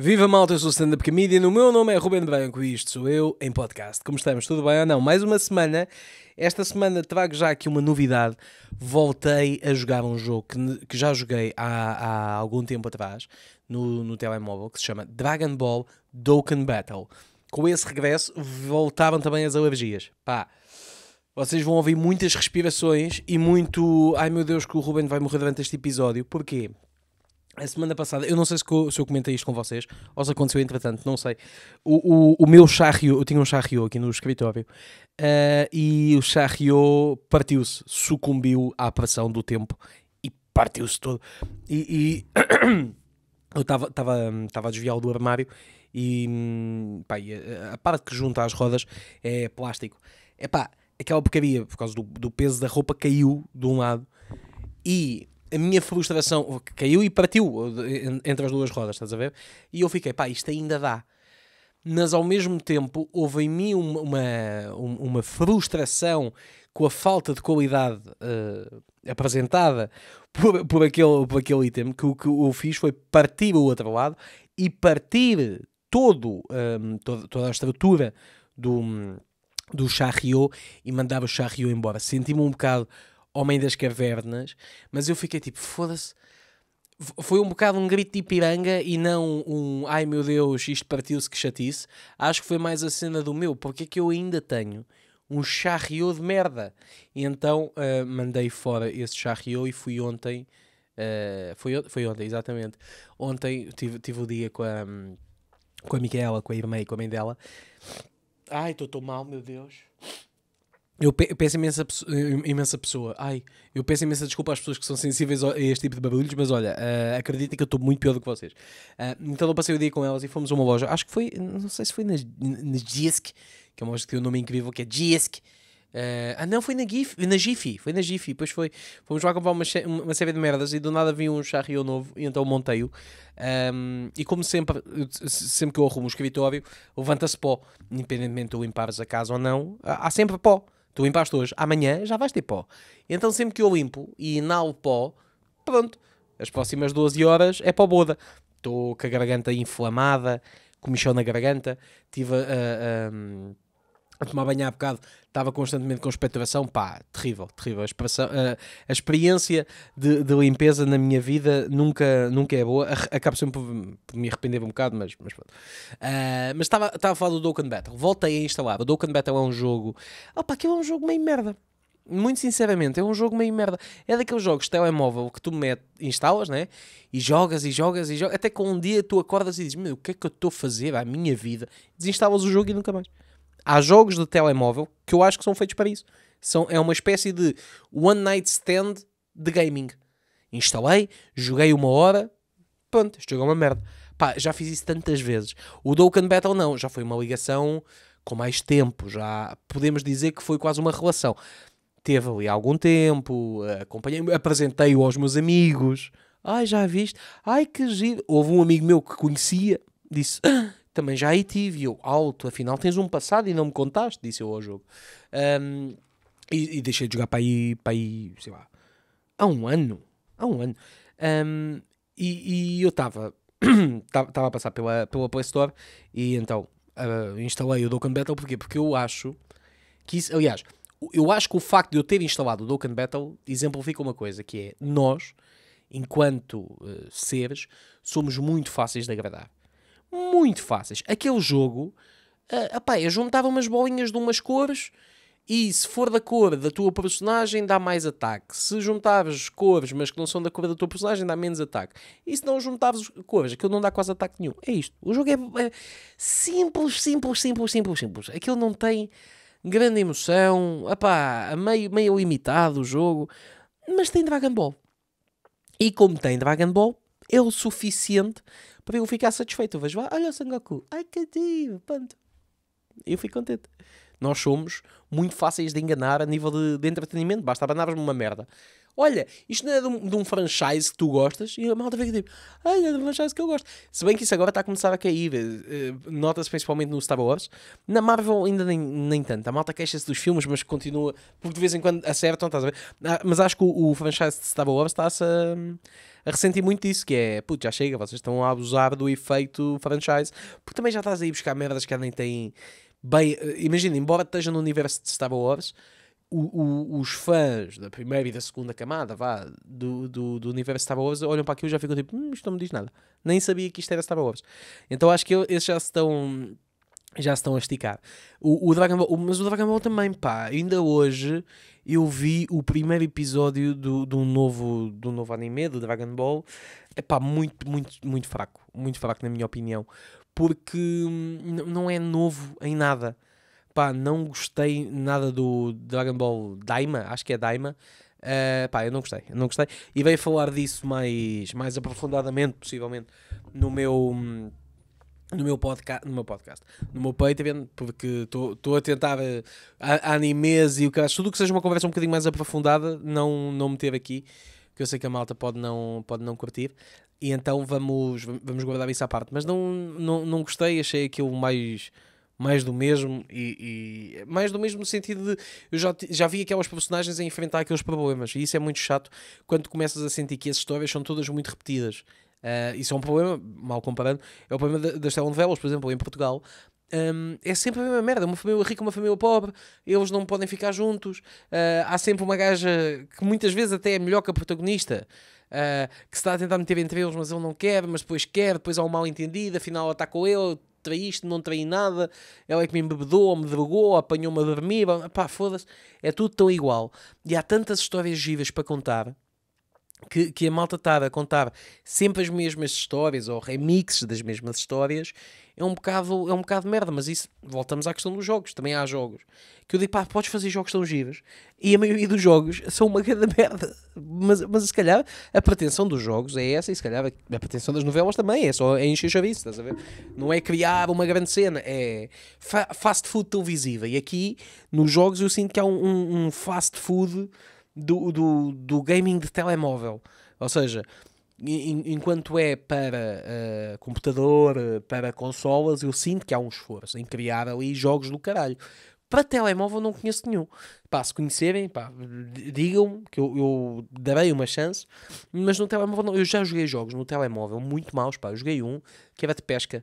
Viva malta, eu sou o Stand Up Comedian, o meu nome é Ruben Branco e isto sou eu em podcast. Como estamos? Tudo bem ou não? Mais uma semana. Esta semana trago já aqui uma novidade. Voltei a jogar um jogo que, que já joguei há, há, algum tempo atrás no, no telemóvel, que se chama Dragon Ball Dokken Battle. Com esse regresso voltaram também as alergias. Pá, vocês vão ouvir muitas respirações e muito. Ai meu Deus, que o Ruben vai morrer durante este episódio. Porquê? a semana passada, eu não sei se, co, se eu comentei isto com vocês, ou se aconteceu entretanto, não sei. O, o, o meu charrio, eu tinha um charrio aqui no escritório, uh, e o charrio partiu-se, sucumbiu à pressão do tempo e partiu-se todo. E, e eu estava a desviá-lo do armário e hum, pá, a, a parte que junta as rodas é plástico. É pá, aquela porcaria, por causa do, do peso da roupa, caiu de um lado e a minha frustração caiu e partiu entre as duas rodas, estás a ver? E eu fiquei, pá, isto ainda dá. Mas ao mesmo tempo houve em mim uma, uma, uma frustração com a falta de qualidade uh, apresentada por, por, aquele, por aquele item que o que eu fiz foi partir o outro lado e partir todo, um, ehm, todo, toda a estrutura do, do Charriot e mandar o Charriot embora. Senti-me um bocado Homem das Cavernas, mas eu fiquei tipo, foda-se. Foi um bocado um grito de piranga e não um ai meu Deus, isto partiu-se que chatice. Acho que foi mais a cena do meu, porque é que eu ainda tenho um charriou de merda. E então uh, mandei fora esse charriou e fui ontem. Uh, foi, foi ontem, exatamente. Ontem tive, tive o dia com a, com a Micaela, com a irmã e com a mãe dela. Ai, estou tão mal, meu Deus. Eu, pe eu peço imensa, imensa pessoa. Ai, eu peço imensa desculpa às pessoas que são sensíveis a este tipo de barulhos, mas olha, uh, que eu estou muito pior do que vocês. Uh, então eu passei o dia com elas e fomos a uma loja. Acho que foi, não sei se foi na, Jisk, que é uma loja que tem um nome incrível que é Jisk. Uh, eh, ah, não, foi na GIF, na GIFI, foi na GIFI, pois foi. Fomos lá comprar uma, uma série de merdas e do nada vi um charrio novo e então montei-o. Um, e como sempre, sempre que eu arrumo o escritório, levanta-se pó, independentemente de limpares a casa ou não, há sempre pó. Tu limpaste hoje, amanhã já vais ter pó. Então sempre que eu limpo e inalo pó, pronto, as próximas 12 horas é pó boda. Estou com a garganta inflamada, comichão na garganta, tive a, a, a, a tomar banho há bocado, estava constantemente com expectoração, pá, terrível, terrível. A, experiência de, de, limpeza na minha vida nunca, nunca é boa. Acabo sempre por, me arrepender um bocado, mas, mas pronto. Uh, mas estava, estava a falar do Dokken Battle. Voltei a instalar. O Dokken Battle é um jogo. Opa, aquilo é um jogo meio merda muito sinceramente, é um jogo meio merda. É daqueles jogos de telemóvel que tu met, instalas, né? E jogas e jogas e jogas. Até que um dia tu acordas e dizes: Meu, o que é que eu estou a fazer à minha vida? Desinstalas o jogo e nunca mais há jogos de telemóvel que eu acho que são feitos para isso. São, é uma espécie de one night stand de gaming. Instalei, joguei uma hora, pronto, isto jogou é uma merda. Pá, já fiz isso tantas vezes. O Dokkan Battle não, já foi uma ligação com mais tempo, já podemos dizer que foi quase uma relação. Teve ali algum tempo, acompanhei, apresentei-o aos meus amigos. Ai, já viste? Ai, que giro. Houve um amigo meu que conhecia, disse: ah, também já aí tive. E eu, alto, afinal tens um passado e não me contaste, disse eu ao jogo. Um, e, e, deixei de jogar para aí, para aí, sei lá, há um ano. Há um ano. Um, e, e, eu estava estava a passar pela, pela Play Store e então uh, instalei o Dokkan Battle porquê? porque eu acho que isso, aliás, eu acho que o facto de eu ter instalado o Dokkan Battle exemplifica uma coisa que é nós, enquanto uh, seres, somos muito fáceis de agradar muito fáceis. Aquele jogo, uh, epá, eu juntava umas bolinhas de umas cores e se for da cor da tua personagem dá mais ataque. Se juntares cores, mas que não são da cor da tua personagem, dá menos ataque. E se não juntares cores, aquilo não dá quase ataque nenhum. É isto. O jogo é, é simples, simples, simples, simples, simples. Aquilo não tem grande emoção, epá, meio, meio limitado o jogo, mas tem Dragon Ball. E como tem Dragon Ball, é o suficiente para eu ficar satisfeito. Eu vejo, olha o Sangoku, ai que divo, pronto. Eu fico contente. Nós somos muito fáceis de enganar a nível de, de entretenimento, basta abanarmos-me uma merda olha, isto não é de um, de um franchise que tu gostas? E a malta fica tipo, olha, é de um franchise que eu gosto. Se bem que isso agora está a começar a cair, uh, nota-se principalmente no Star Wars. Na Marvel ainda nem, nem tanto. A malta queixa-se dos filmes, mas continua, porque de vez em quando acertam, estás a ver? Ah, mas acho que o, o franchise de Star Wars está-se a, a ressentir muito disso, que é, putz, já chega, vocês estão a abusar do efeito franchise, porque também já estás aí buscar merdas que nem têm... Bem, eh, imagina, embora esteja no universo de Star Wars, o, o, os fãs da primeira e da segunda camada vá, do, do, do universo Star Wars olham para aquilo e já ficam tipo, hum, isto não me diz nada. Nem sabia que isto era Star Wars. Então acho que eles já estão já estão a esticar. O, o Dragon Ball, mas o Dragon Ball também, pá, ainda hoje eu vi o primeiro episódio do, do, novo, do novo anime, do Dragon Ball, é pá, muito, muito, muito fraco, muito fraco na minha opinião, porque hum, não é novo em nada pá, não gostei nada do Dragon Ball Daima, acho que é Daima. Uh, pá, eu não gostei, eu não gostei. E veio falar disso mais, mais aprofundadamente, possivelmente, no meu no meu podcast, no meu podcast, no meu Patreon, porque estou a tentar uh, a, animes e o que tudo que seja uma conversa um bocadinho mais aprofundada, não não meter aqui, que eu sei que a Malta pode não pode não curtir. E então vamos vamos guardar isso à parte, mas não não, não gostei, achei aquilo mais mais do mesmo e, e, mais do mesmo no sentido de eu já, já vi aquelas personagens a enfrentar aqueles problemas e isso é muito chato quando começas a sentir que as histórias são todas muito repetidas. Uh, isso é um problema, mal comparando, é o problema das telenovelas, por exemplo, em Portugal. Um, é sempre a mesma merda, uma família rica, uma família pobre, eles não podem ficar juntos. Uh, há sempre uma gaja que muitas vezes até é melhor que a protagonista. Uh, que se está a tentar meter entre eles, mas ele não quer, mas depois quer, depois há um mal entendido, afinal ela está com ele, traí isto, não traí nada, ela é que me embebedou, me drogou, apanhou-me a dormir, pá, foda-se, é tudo tão igual. E há tantas histórias vivas para contar que, que, a malta estar a contar sempre as mesmas histórias ou remixes das mesmas histórias é um bocado, é um bocado merda, mas isso voltamos à questão dos jogos, também há jogos que eu digo, pá, podes fazer jogos tão giros e a maioria dos jogos são uma grande merda mas, mas se calhar a pretensão dos jogos é essa e se calhar a pretensão das novelas também é só é encher chavice, estás a ver? Não é criar uma grande cena, é fa fast food televisiva e aqui nos jogos eu sinto que há um, um, um fast food do, do, do gaming de telemóvel. Ou seja, enquanto é para uh, computador, eh, para consolas, eu sinto que há um esforço em criar ali jogos do caralho. Para telemóvel não conheço nenhum. Pá, se conhecerem, digam-me que eu, eu, darei uma chance. Mas no telemóvel não. Eu já joguei jogos no telemóvel muito maus, pá. Eu joguei um que era de pesca.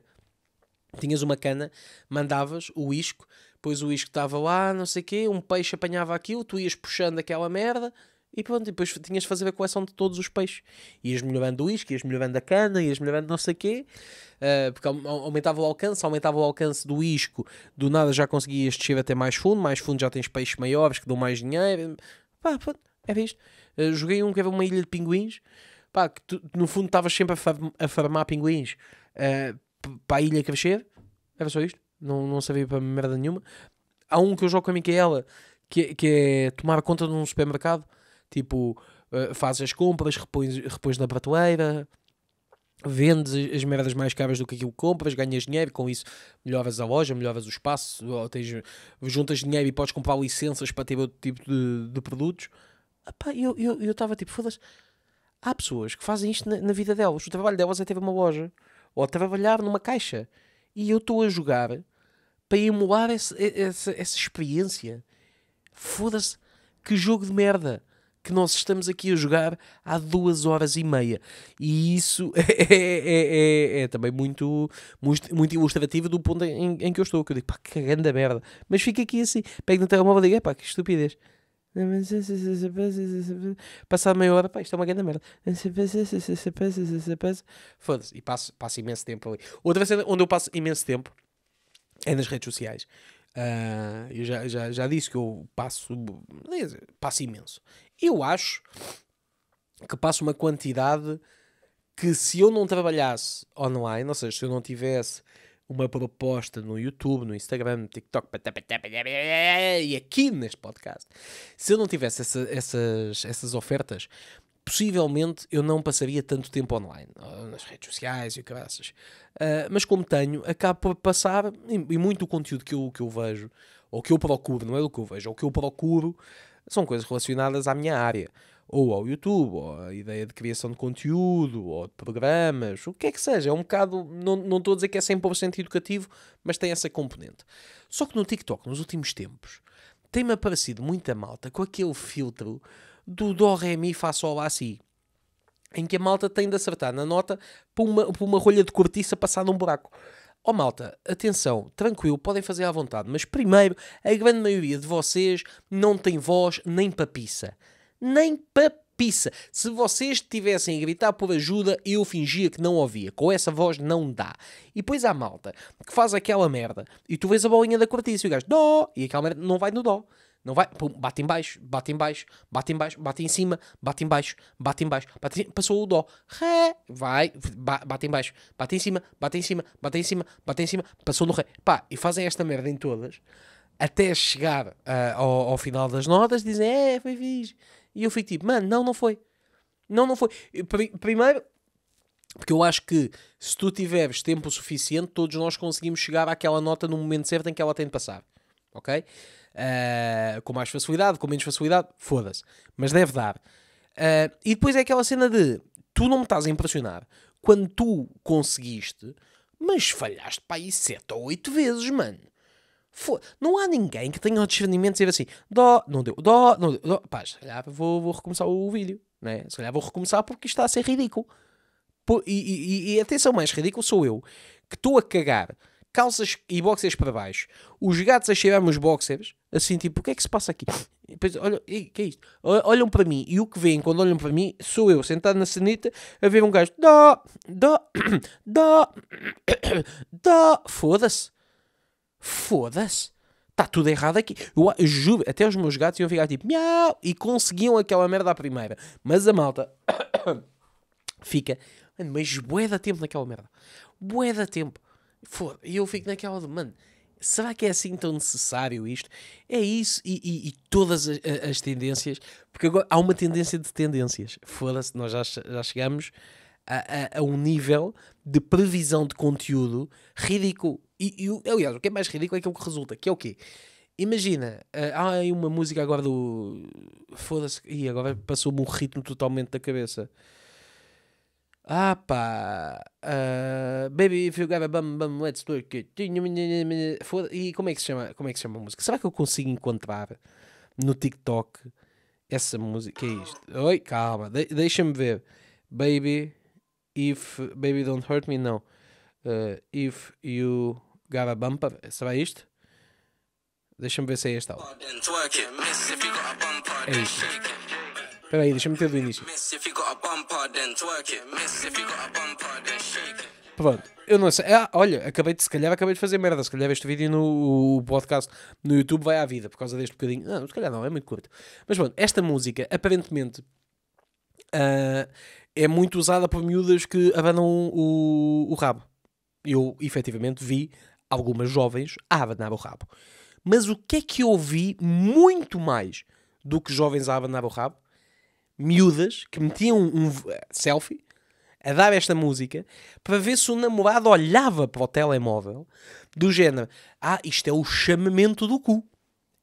Tinhas uma cana, mandavas o isco depois o isco estava lá, não sei o quê, um peixe apanhava aquilo, tu ias puxando aquela merda e pronto, e depois tinhas de fazer a coleção de todos os peixes. Ias melhorando o isco, ias melhorando a cana, ias melhorando não sei o quê, uh, porque aumentava o alcance, aumentava o alcance do isco, do nada já conseguias descer até mais fundo, mais fundo já tens peixes maiores que dão mais dinheiro. Pá, pronto, é visto. Uh, eh, joguei um que era uma ilha de pinguins, pá, que tu, no fundo estavas sempre a, a farmar pinguins uh, para a ilha crescer. Era só isto não, não sabia para merda nenhuma. Há um que eu jogo com a Micaela, que, que é tomar conta de um supermercado, tipo, eh, fazes as compras, repões, repões na prateleira, vendes as merdas mais caras do que aquilo que compras, ganhas dinheiro, com isso melhoras a loja, melhoras o espaço, ou tens, juntas dinheiro e podes comprar licenças para ter outro tipo de, de produtos. Epá, eu estava eu, eu tipo, foda-se. Há pessoas que fazem isto na, na, vida delas. O trabalho delas é ter uma loja ou trabalhar numa caixa. E eu estou a jogar para emular esse, essa, essa experiência. Foda-se, que jogo de merda que nós estamos aqui a jogar há duas horas e meia. E isso é, é, é, é, é também muito, muito, muito, ilustrativo do ponto em, em, que eu estou. Que eu digo, pá, que grande merda. Mas fica aqui assim. Pego no telemóvel e digo, pá, que estupidez. Passar meia hora, pá, isto é uma grande merda. Foda-se, e passo, passo imenso tempo ali. Outra vez onde eu passo imenso tempo é nas redes sociais. Uh, eu já, já, já disse que eu passo, passo imenso. Eu acho que passo uma quantidade que se eu não trabalhasse online, ou seja, se eu não tivesse uma proposta no YouTube, no Instagram, no TikTok e aqui neste podcast, se eu não tivesse essa, essas, essas ofertas, possivelmente eu não passaria tanto tempo online, nas redes sociais e o que graças. Uh, ah, mas como tenho, acabo por passar, e, muito o conteúdo que eu, que eu vejo, ou que eu procuro, não é o que eu vejo, ou que eu procuro, são coisas relacionadas à minha área. Ou ao YouTube, ou a ideia de criação de conteúdo, ou de programas, o que é que seja. É um bocado, não, não estou a dizer que é 100% educativo, mas tem essa componente. Só que no TikTok, nos últimos tempos, tem-me aparecido muita malta com aquele filtro do Dó, Ré, Mi, Fá, Sol, Lá, Si. Em que a malta tem de acertar na nota por uma, por uma rolha de cortiça passar num buraco. Ó oh, malta, atenção, tranquilo, podem fazer à vontade, mas primeiro, a grande maioria de vocês não tem voz nem papiça. Nem papiça. Se vocês tivessem a gritar por ajuda, eu fingia que não ouvia. Com essa voz não dá. E depois há malta que faz aquela merda e tu vês a bolinha da cortiça e o gajo dó e aquela merda não vai no dó. Não vai, pum, bate em baixo, bate em baixo, bate em baixo, bate em cima, bate em baixo, bate em baixo, bate em, passou o dó, ré, vai, bate em baixo, bate em cima, bate em cima, bate em cima, bate em cima, passou no ré. Pá, e fazem esta merda em todas, até chegar uh, ao, ao, final das notas, dizem, é, foi fixe. E eu fui tipo, mano, não, não foi. Não, não foi. Primeiro, porque eu acho que se tu tiveres tempo suficiente, todos nós conseguimos chegar àquela nota no momento certo em que ela tem de passar. Ok? Uh, com mais facilidade, com menos facilidade, foda-se. Mas deve dar. Uh, e depois é aquela cena de tu não me estás a impressionar quando tu conseguiste, mas falhaste para aí sete ou oito vezes, mano. não há ninguém que tenha o discernimento de dizer assim: dó, não deu, dó, não deu, dó. Pá, se calhar vou, vou recomeçar o vídeo, né? Se calhar vou recomeçar porque isto está a ser ridículo. Pô, e, e, e atenção, mais ridículo sou eu que estou a cagar calças e boxers para baixo, os gatos a cheirar-me os boxers, assim, tipo, o que é que se passa aqui? E depois, olha, e, que é isto? Olham para mim e o que veem quando olham para mim sou eu sentado na sanita a ver um gajo dó, dó, dó, dó, foda-se, foda-se. Está tudo errado aqui. Eu, eu juro, até os meus gatos iam ficar tipo miau e conseguiam aquela merda à primeira. Mas a malta fica, mano, mas bué da tempo naquela merda. Bué da tempo. Foda, e eu fico naquela de, mano, será que é assim tão necessário isto? É isso e, e, e todas as, as, tendências, porque agora há uma tendência de tendências. Foda-se, nós já, já chegamos a, a, a, um nível de previsão de conteúdo ridículo. E, e, aliás, o que é mais ridículo é aquilo que resulta, que é o quê? Imagina, eh, há aí uma música agora do. Foda-se, e agora passou-me um ritmo totalmente da cabeça. Ah pá, uh, baby if you got a bum bum let's do it. E como é que se chama, como é que se chama a música? Será que eu consigo encontrar no TikTok essa música? Que é isto? Oi, calma, de deixa-me ver. Baby if baby don't hurt me não. Uh, if you got a bumper, será isto? Deixa-me ver se é esta. É isto. Espera aí, deixa-me ter do início. Pronto, eu não sei. Ah, olha, acabei de, se calhar acabei de fazer merda. Se calhar este vídeo no podcast no YouTube vai à vida por causa deste bocadinho. Não, se calhar não, é muito curto. Mas pronto, esta música aparentemente uh, é muito usada por miúdas que abanam o, o rabo. Eu efetivamente vi algumas jovens a abanar o rabo. Mas o que é que eu vi muito mais do que jovens a abanar o rabo? miúdas que metiam um eh, selfie a dar esta música para ver se o namorado olhava para o telemóvel do género: Ah, isto é o chamamento do cu.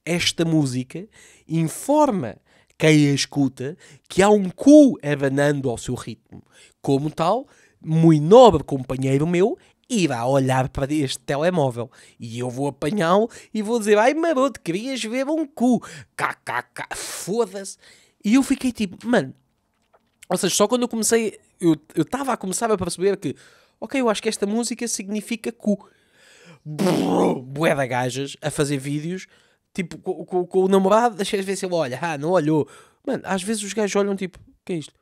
Esta música informa quem a escuta que há um cu abanando ao seu ritmo. Como tal, muito nobre companheiro meu irá olhar para este telemóvel e eu vou apanhá-lo e vou dizer: Ai maroto, querias ver um cu? KKK, foda-se. E eu fiquei tipo, mano. Ou seja, só quando eu comecei. Eu estava a começar a perceber que. Ok, eu acho que esta música significa cu. Bué da gajas a fazer vídeos. Tipo, com, com, com o namorado, deixa ver se ele olha. Ah, não olhou. Mano, às vezes os gajos olham tipo, o que é isto?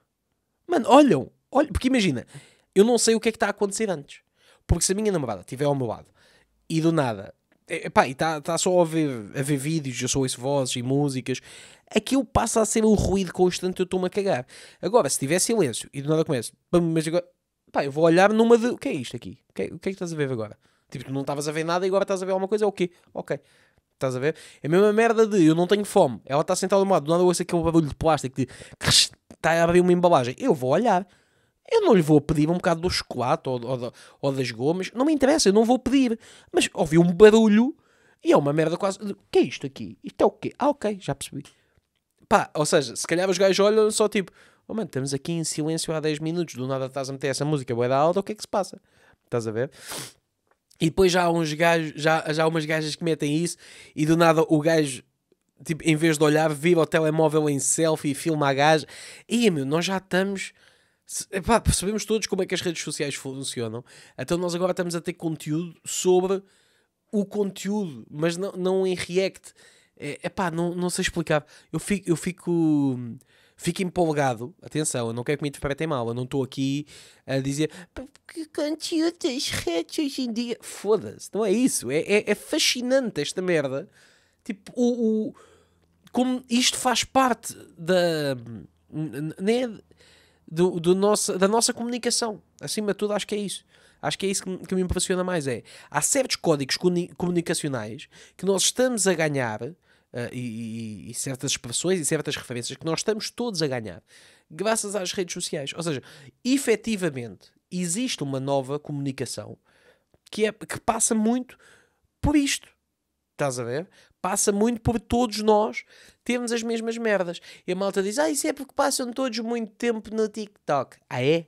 Mano, olham. olham. Porque imagina, eu não sei o que é que está a acontecer antes. Porque se a minha namorada estiver ao meu lado e do nada é, pai e está tá só a ver, a ver vídeos, eu só ouço vozes e músicas. Aquilo passa a ser um ruído constante, eu estou-me a cagar. Agora, se tiver silêncio e do nada começo, mas agora, pá, eu vou olhar numa de. O que é isto aqui? O que é, o que, é que estás a ver agora? Tipo, tu não estavas a ver nada e agora estás a ver alguma coisa? É o quê? Ok. Estás a ver? É a mesma merda de eu não tenho fome. Ela está sentada do lado, do nada ouço aquele barulho de plástico de. Está a abrir uma embalagem. Eu vou olhar. Eu não lhe vou pedir um bocado do chocolate ou, ou, ou das gomas. Não me interessa, eu não vou pedir. Mas ouvi um barulho e é uma merda quase. O que é isto aqui? Isto é o quê? Ah, ok, já percebi. Pá, ou seja, se calhar os gajos olham só tipo, oh mano, estamos aqui em silêncio há 10 minutos, do nada estás a meter essa música boa da alta, o que é que se passa? Estás a ver? E depois já há uns gajos, já, já há umas gajas que metem isso e do nada o gajo tipo, em vez de olhar, vira o telemóvel em selfie e filma a gaja. E, meu, nós já estamos Epá, percebemos todos como é que as redes sociais funcionam. Então nós agora estamos a ter conteúdo sobre o conteúdo, mas não, não em React. É, epá, não, não sei explicar. Eu fico, eu fico, fico empolgado. Atenção, eu não quero que me interpretem mal. Eu não estou aqui a dizer que conteúdo das redes hoje em dia. Foda-se, não é isso. É, é, é, fascinante esta merda. Tipo, o, o, como isto faz parte da. Hum, é, do, do nosso, da nossa comunicação. Acima de tudo, acho que é isso. Acho que é isso que, que me impressiona mais. É, há certos códigos comunicacionais que nós estamos a ganhar uh, e, e, e, certas expressões e certas referências que nós estamos todos a ganhar graças às redes sociais. Ou seja, efetivamente existe uma nova comunicação que, é, que passa muito por isto. Estás a ver? passa muito por todos nós temos as mesmas merdas. E a malta diz: Ah, isso é porque passam todos muito tempo no TikTok. Ah, é?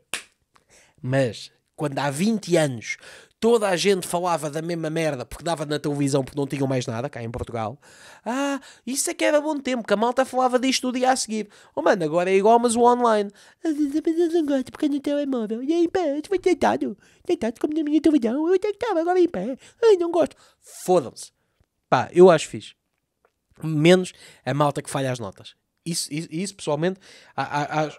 Mas quando há 20 anos toda a gente falava da mesma merda porque dava na televisão porque não tinham mais nada cá em Portugal. Ah, isso é que era bom tempo, que a malta falava disto no dia a seguir. Oh mano, agora é igual, mas o online. não gosto porque no telemóvel. E em pé, estou deitado. Deitado como na minha televisão. Eu deitava agora em pé. Ai, não gosto. Fodam-se. Pá, eu acho fixe. Menos a malta que falha as notas. Isso, isso, isso pessoalmente, há, há, há...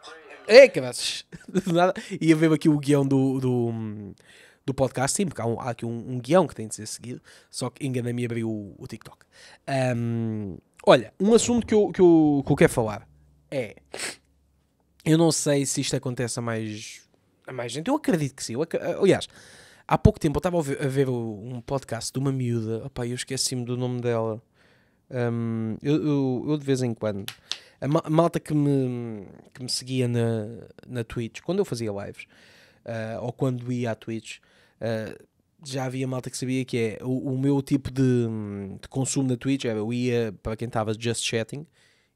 É, e Ia ver aqui o guião do, do, do podcast, sim, porque há, um, há aqui um, um, guião que tem de ser seguido, só que enganei-me e abriu o, o TikTok. Um, olha, um assunto que eu, que, eu, que eu quero falar é. Eu não sei se isto acontece a mais, a mais gente, eu acredito que sim. Eu ac... Aliás, Há pouco tempo eu estava a ver, um podcast de uma miúda, opa, eu esqueci-me do nome dela. Um, eu, eu, eu, de vez em quando, a, ma a malta que me, que me seguia na, na Twitch, quando eu fazia lives, uh, ou quando ia à Twitch, uh, já havia malta que sabia que é o, o meu tipo de, de, consumo na Twitch era é, eu ia para quem estava just chatting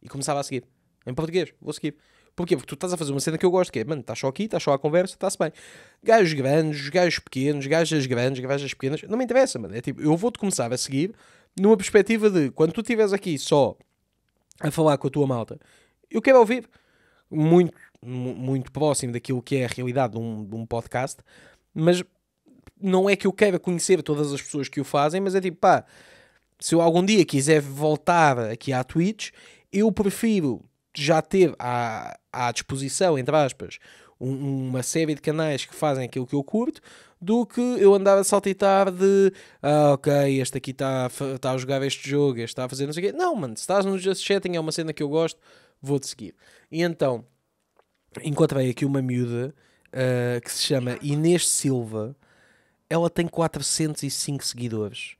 e começava a seguir. Em português, vou seguir. Porquê? Porque tu estás a fazer uma cena que eu gosto, que é, mano, estás só aqui, estás só à conversa, está-se bem. Gajos grandes, gajos pequenos, gajas grandes, gajas pequenas, não me interessa, mano. É tipo, eu vou-te começar a seguir numa perspectiva de, quando tu estiveres aqui só a falar com a tua malta, eu quero ouvir muito, muito próximo daquilo que é a realidade de um, de um podcast, mas não é que eu queira conhecer todas as pessoas que o fazem, mas é tipo, pá, se eu algum dia quiser voltar aqui à Twitch, eu prefiro já teve à, à disposição, entre aspas, um, uma série de canais que fazem aquilo que eu curto, do que eu andar a saltitar de ah, ok, este aqui está a, tá a jogar este jogo, este está a fazer não sei o quê. Não, mano, se estás no Just Chatting, é uma cena que eu gosto, vou-te seguir. E então, encontrei aqui uma miúda uh, que se chama Inês Silva. Ela tem 405 seguidores.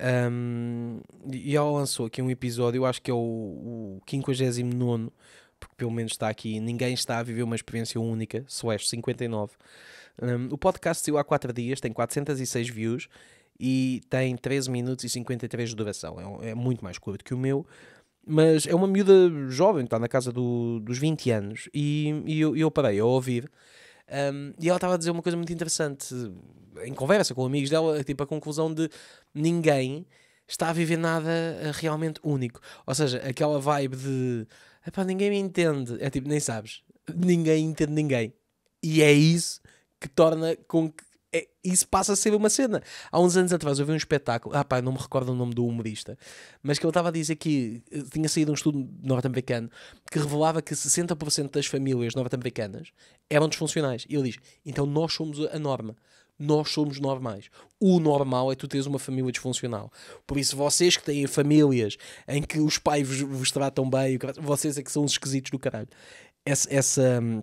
Um, e ela lançou aqui um episódio, eu acho que é o, o 59, porque pelo menos está aqui, ninguém está a viver uma experiência única, slash 59. Um, o podcast saiu há 4 dias, tem 406 views e tem 13 minutos e 53 de duração. É, é muito mais curto que o meu, mas é uma miúda jovem, está na casa do, dos 20 anos. E, e eu, eu parei a ouvir um, e ela estava a dizer uma coisa muito interessante em conversa com amigos dela, tipo a conclusão de ninguém está a viver nada eh, realmente único. Ou seja, aquela vibe de ninguém me entende. É tipo, nem sabes. Ninguém entende ninguém. E é isso que torna com que é, isso passa a ser uma cena. Há uns anos atrás eu vi um espetáculo, ah pá, não me recordo o nome do humorista, mas que ele estava a dizer que eh, tinha saído um estudo norte-americano que revelava que 60% das famílias norte-americanas eram disfuncionais. E ele diz: então nós somos a norma. Nós somos normais. O normal é tu teres uma família disfuncional. Por isso, vocês que têm famílias em que os pais vos, vos tratam bem, vocês é que são os esquisitos do caralho. Essa. essa hum,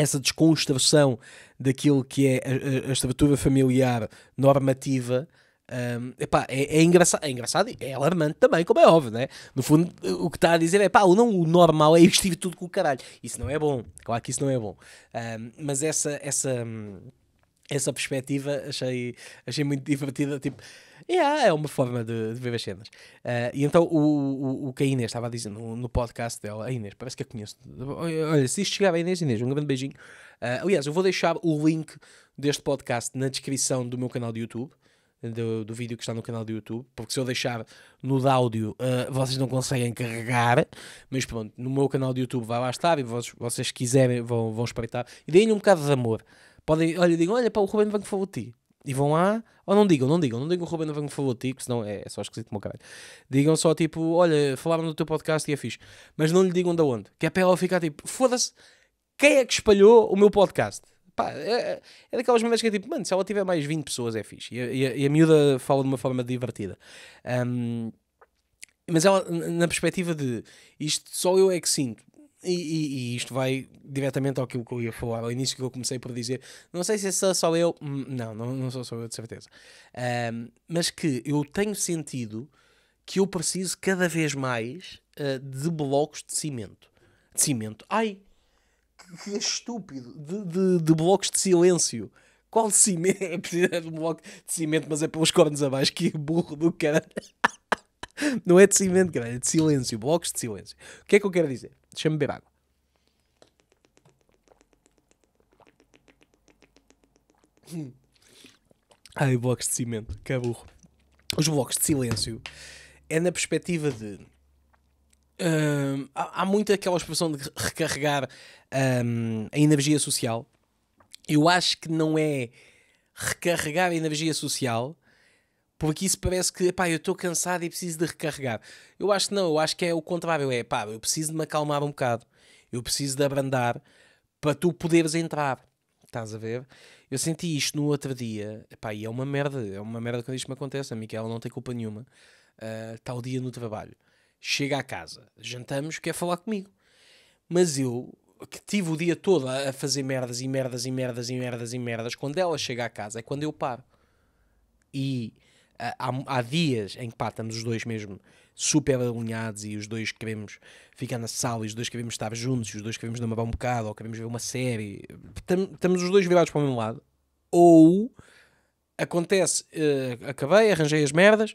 essa desconstrução daquilo que é a, a estrutura familiar normativa um, epá, é, é, engraçado, é engraçado é alarmante também, como é óbvio, né? No fundo, o que está a dizer é pá, o, não, o normal é investir tudo com o caralho. Isso não é bom, claro que isso não é bom. Um, mas essa, essa, hum, essa perspectiva achei, achei muito divertida. Tipo, Yeah, é uma forma de, de ver as cenas. Uh, e então o, o, o que a Inês estava a dizer no, no podcast dela, a Inês, parece que a conheço. Olha, se isto chegava a Inês, Inês, um grande beijinho. Uh, aliás, eu vou deixar o link deste podcast na descrição do meu canal de YouTube. Do, do, vídeo que está no canal do YouTube, porque se eu deixar no de áudio uh, vocês não conseguem carregar, mas pronto, no meu canal do YouTube vai lá estar e vocês, vocês quiserem vão, vão espreitar e deem-lhe um bocado de amor. Podem, olha, digam, olha, pá, o Ruben Banco falou de ti. E vão lá, ou não digam, não digam, não digam que o Ruben Avango falou de ti, porque senão é, é só esquisito como caralho. Digam só tipo, olha, falaram do teu podcast e é fixe. Mas não lhe digam da onde, que é para ela ficar tipo, foda-se, quem é que espalhou o meu podcast? Pá, é, é, é daquelas mulheres que é tipo, mano, se ela tiver mais 20 pessoas é fixe. E, e, e a miúda fala de uma forma divertida. Um, mas ela, na perspectiva de isto só eu é que sinto, e, e, e, isto vai diretamente ao que eu ia falar ao início que eu comecei por dizer. Não sei se é só, só eu. Hum, não, não, não sou só eu, de certeza. Um, mas que eu tenho sentido que eu preciso cada vez mais uh, de blocos de cimento. De cimento. Ai! Que é estúpido! De, de, de blocos de silêncio. Qual cimento? É preciso de um bloco de cimento, mas é pelos cornos abaixo. Que burro do cara Não é de cimento, caralho, é de silêncio. Blocos de silêncio. O que é que eu quero dizer? Deixa-me beber água. Ai, blocos de cimento, que é burro. Os blocos de silêncio é na perspectiva de. Um, há, há, muito aquela expressão de recarregar um, a energia social. Eu acho que não é recarregar a energia social, porque isso parece que, pá, eu estou cansado e preciso de recarregar. Eu acho que não, eu acho que é o contrário, é, pá, eu preciso de me acalmar um bocado, eu preciso de abrandar para tu poderes entrar. Estás a ver? Eu senti isto no outro dia, pá, e é uma merda, é uma merda quando isto me acontece, a Miquel não tem culpa nenhuma. Ah, está uh, o dia no trabalho, chega à casa, jantamos, quer falar comigo. Mas eu, que tive o dia todo a fazer merdas e merdas e merdas e merdas e merdas, quando ela chega à casa é quando eu paro. E há, há dias em que pá, estamos os dois mesmo super alinhados e os dois queremos ficar na sala e os dois queremos estar juntos, e os dois queremos namorar um bocado ou queremos ver uma série, estamos os dois virados para o mesmo lado. Ou acontece, uh, acabei, arranjei as merdas,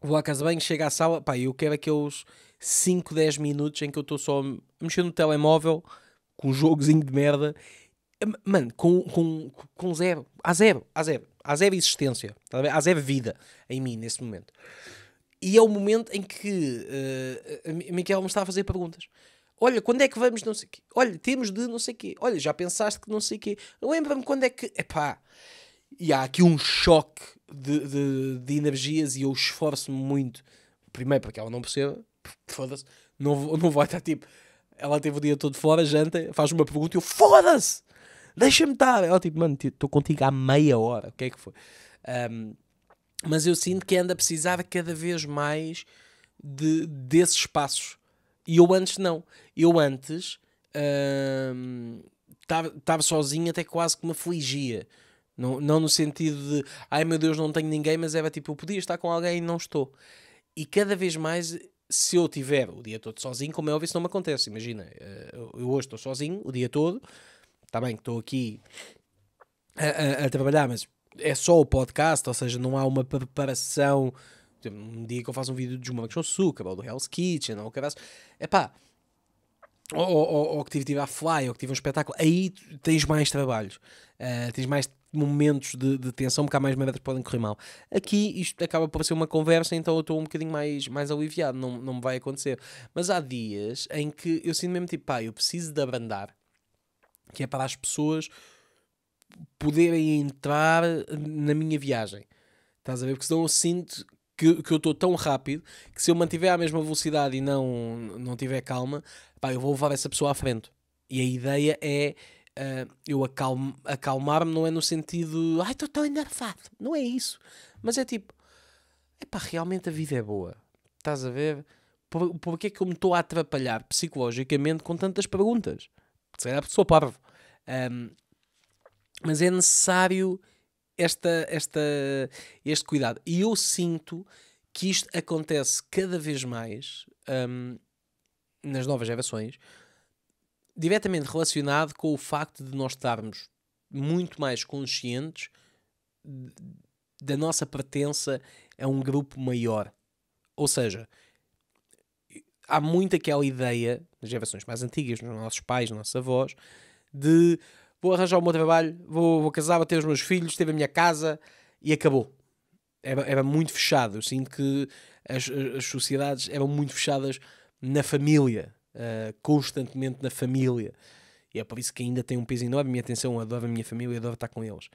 vou à casa bem, chego à sala, pá, eu quero aqueles 5, 10 minutos em que eu estou só mexendo no telemóvel com um jogozinho de merda, mano, com, com, com zero, a zero, a zero à zero existência, tá à zero vida em mim nesse momento. E é o momento em que uh, Miquel me está a fazer perguntas. Olha, quando é que vamos não sei quê? Olha, temos de não sei quê. Olha, já pensaste que não sei quê. Lembra-me quando é que... Epá! E há aqui um choque de, de, de energias e eu esforço-me muito. Primeiro, porque ela não perceba. Foda-se. Não, não vai estar tipo... Ela teve o dia todo fora, janta, faz uma pergunta e eu... Foda-se! deixa-me estar. Ela tipo, mano, estou contigo há meia hora, o que é que foi? Um, mas eu sinto que anda a precisar cada vez mais de, desses espaços. E eu antes não. Eu antes estava um, sozinho, até quase que me afligia. Não, não no sentido de ai meu Deus, não tenho ninguém, mas era tipo, eu podia estar com alguém e não estou. E cada vez mais, se eu tiver o dia todo sozinho, como é óbvio, isso não me acontece. Imagina, eh, eu hoje estou sozinho o dia todo, Está bem que estou aqui a, a, a, trabalhar, mas é só o podcast, ou seja, não há uma preparação. Um dia que eu faço um vídeo de Jumbo com Suca, ou do Hell's Kitchen, ou o caralho. É pá. Ou, ou, ou, que tive, tive a fly, ou que tive um espetáculo, aí tens mais trabalhos, uh, tens mais momentos de, de tensão, porque há mais merdas que podem correr mal. Aqui isto acaba por ser uma conversa, então eu estou um bocadinho mais, mais aliviado, não, não me vai acontecer. Mas há dias em que eu sinto mesmo tipo, pá, eu preciso de abrandar, que é para as pessoas poderem entrar na minha viagem. Estás a ver? Porque senão eu sinto que, que eu estou tão rápido que se eu mantiver a mesma velocidade e não, não tiver calma, pá, eu vou levar essa pessoa à frente. E a ideia é uh, eu acalmar-me, não é no sentido ai, estou tão enervado, não é isso. Mas é tipo, epá, realmente a vida é boa. Estás a ver? Por, porquê é que eu me estou a atrapalhar psicologicamente com tantas perguntas? Se calhar sou parvo. Um, mas é necessário esta, esta, este cuidado. E eu sinto que isto acontece cada vez mais um, nas novas gerações, diretamente relacionado com o facto de nós estarmos muito mais conscientes da nossa pertença a um grupo maior. Ou seja, há muito aquela ideia nas gerações mais antigas, nos nossos pais, dos nossos avós, de vou arranjar o meu trabalho, vou, vou casar, vou ter os meus filhos, teve a minha casa e acabou. Era, é, era é muito fechado. Eu sinto que as, as sociedades eram muito fechadas na família, uh, constantemente na família. E é por isso que ainda tem um peso enorme. Minha atenção, eu adoro a minha família, eu adoro estar com eles.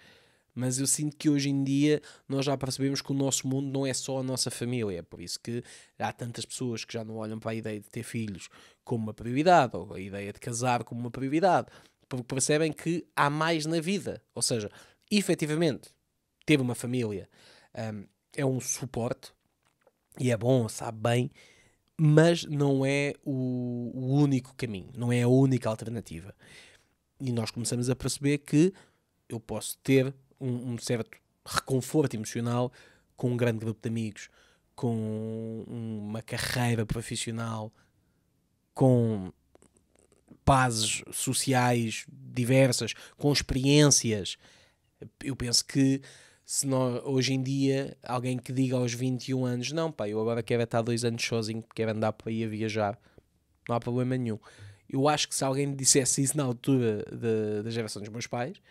Mas eu sinto que hoje em dia nós já percebemos que o nosso mundo não é só a nossa família. É por isso que há tantas pessoas que já não olham para a ideia de ter filhos, como uma prioridade, ou a ideia de casar como uma prioridade, porque percebem que há mais na vida. Ou seja, efetivamente, ter uma família um, é um suporte e é bom, sabe bem, mas não é o, o único caminho, não é a única alternativa. E nós começamos a perceber que eu posso ter um, um certo reconforto emocional com um grande grupo de amigos, com uma carreira profissional com bases sociais diversas, com experiências. Eu penso que se hoje em dia alguém que diga aos 21 anos, não, pá, eu agora quero é estar dois anos sozinho, quero andar para aí a viajar, não há problema nenhum. Eu acho que se alguém me dissesse isso na altura de, da geração dos meus pais,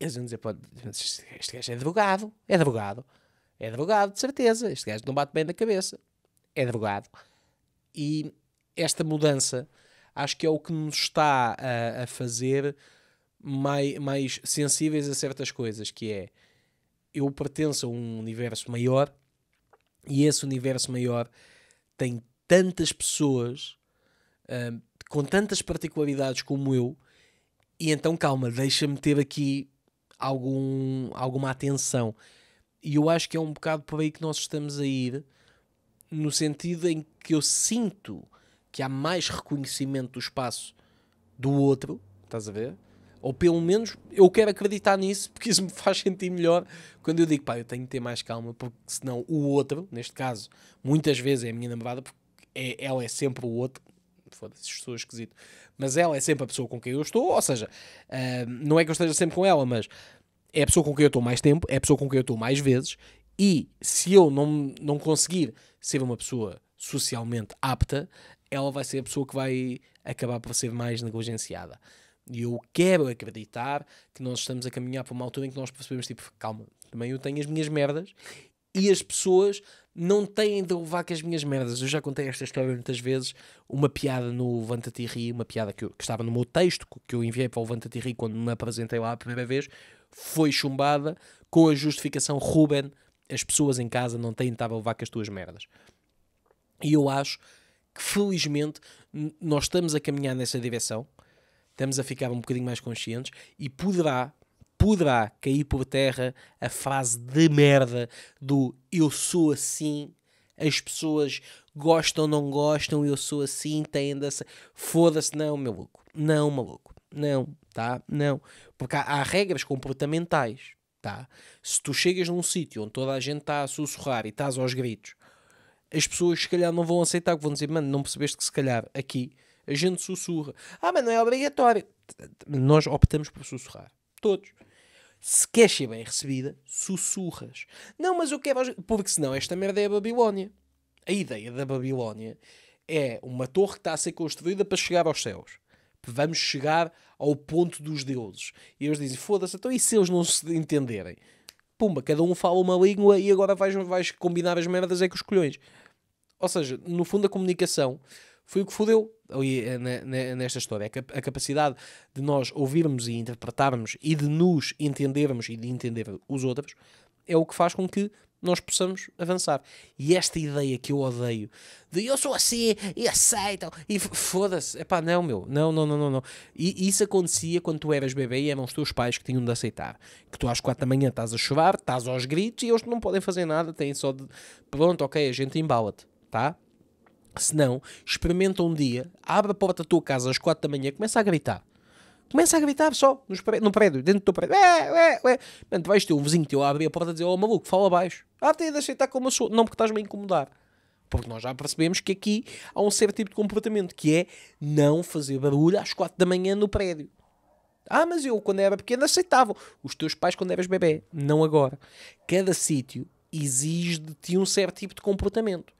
eles iam dizer, pá, este gajo é drogado, é drogado, é drogado, de certeza, este gajo não bate bem na cabeça, é drogado. E esta mudança acho que é o que nos está a, a fazer mais, mais sensíveis a certas coisas, que é eu pertenço a um universo maior e esse universo maior tem tantas pessoas uh, com tantas particularidades como eu, e então calma, deixa-me ter aqui algum, alguma atenção. E eu acho que é um bocado por aí que nós estamos a ir, no sentido em que eu sinto que há mais reconhecimento do espaço do outro, estás a ver? Ou pelo menos eu quero acreditar nisso porque isso me faz sentir melhor quando eu digo, pá, eu tenho que ter mais calma porque senão o outro, neste caso, muitas vezes é a minha namorada, porque é, ela é sempre o outro, foda-se, estou esquisito, mas ela é sempre a pessoa com quem eu estou, ou seja, uh, não é que eu esteja sempre com ela, mas é a pessoa com quem eu estou mais tempo, é a pessoa com quem eu estou mais vezes, e se eu não, não conseguir ser uma pessoa socialmente apta, ela vai ser a pessoa que vai acabar por ser mais negligenciada. E eu quero acreditar que nós estamos a caminhar para uma altura em que nós percebemos, tipo, calma, também eu tenho as minhas merdas e as pessoas não têm de levar com as minhas merdas. Eu já contei esta história muitas vezes, uma piada no Vanta te uma piada que, eu, que, estava no meu texto, que eu enviei para o Vanta te quando me apresentei lá a primeira vez, foi chumbada com a justificação Ruben, as pessoas em casa não têm de estar a levar com as tuas merdas. E eu acho que felizmente nós estamos a caminhar nessa direção, estamos a ficar um bocadinho mais conscientes e poderá, poderá cair por terra a frase de merda do eu sou assim, as pessoas gostam ou não gostam, eu sou assim, têm dessa. Foda-se, não, meu louco, Não, maluco. Não, tá? Não. Porque há, há regras comportamentais, tá? Se tu chegas num sítio onde toda a gente está a sussurrar e estás aos gritos as pessoas se calhar não vão aceitar, vão dizer, mano, não percebeste que se calhar aqui a gente sussurra. Ah, mas não é obrigatório. Nós optamos por sussurrar. Todos. Se queres ser bem recebida, sussurras. Não, mas eu quero. É Porque senão esta merda é a Babilónia. A ideia da Babilónia é uma torre que está a ser construída para chegar aos céus. Vamos chegar ao ponto dos deuses. E eles dizem: foda-se, então e se eles não se entenderem? Pumba, cada um fala uma língua e agora vais, vais combinar as merdas é com os colhões. Ou seja, no fundo, a comunicação foi o que fudeu eh, nesta história. A capacidade de nós ouvirmos e interpretarmos e de nos entendermos e de entender os outros é o que faz com que nós possamos avançar. E esta ideia que eu odeio de eu sou assim e aceitam e foda-se, é pá, não, meu, não, não, não, não. não. E isso acontecia quando tu eras bebê e eram os teus pais que tinham de aceitar. Que tu às quatro da manhã estás a chorar, estás aos gritos e eles não podem fazer nada, têm só de pronto, ok, a gente embala-te tá? Se não, experimenta um dia, abre a porta da tua casa às quatro da manhã, começa a gritar. Começa a gritar só no prédio, dentro do teu prédio. Ué, ué, ué. Mano, tu vais ter um vizinho teu a abrir a porta e dizer: Oh maluco, fala baixo. Ah, tem de aceitar como eu sou. Não, porque estás-me a incomodar. Porque nós já percebemos que aqui há um certo tipo de comportamento que é não fazer barulho às quatro da manhã no prédio. Ah, mas eu quando era pequeno aceitava Os teus pais quando eras bebê. Não agora. Cada sítio exige de ti um certo tipo de comportamento.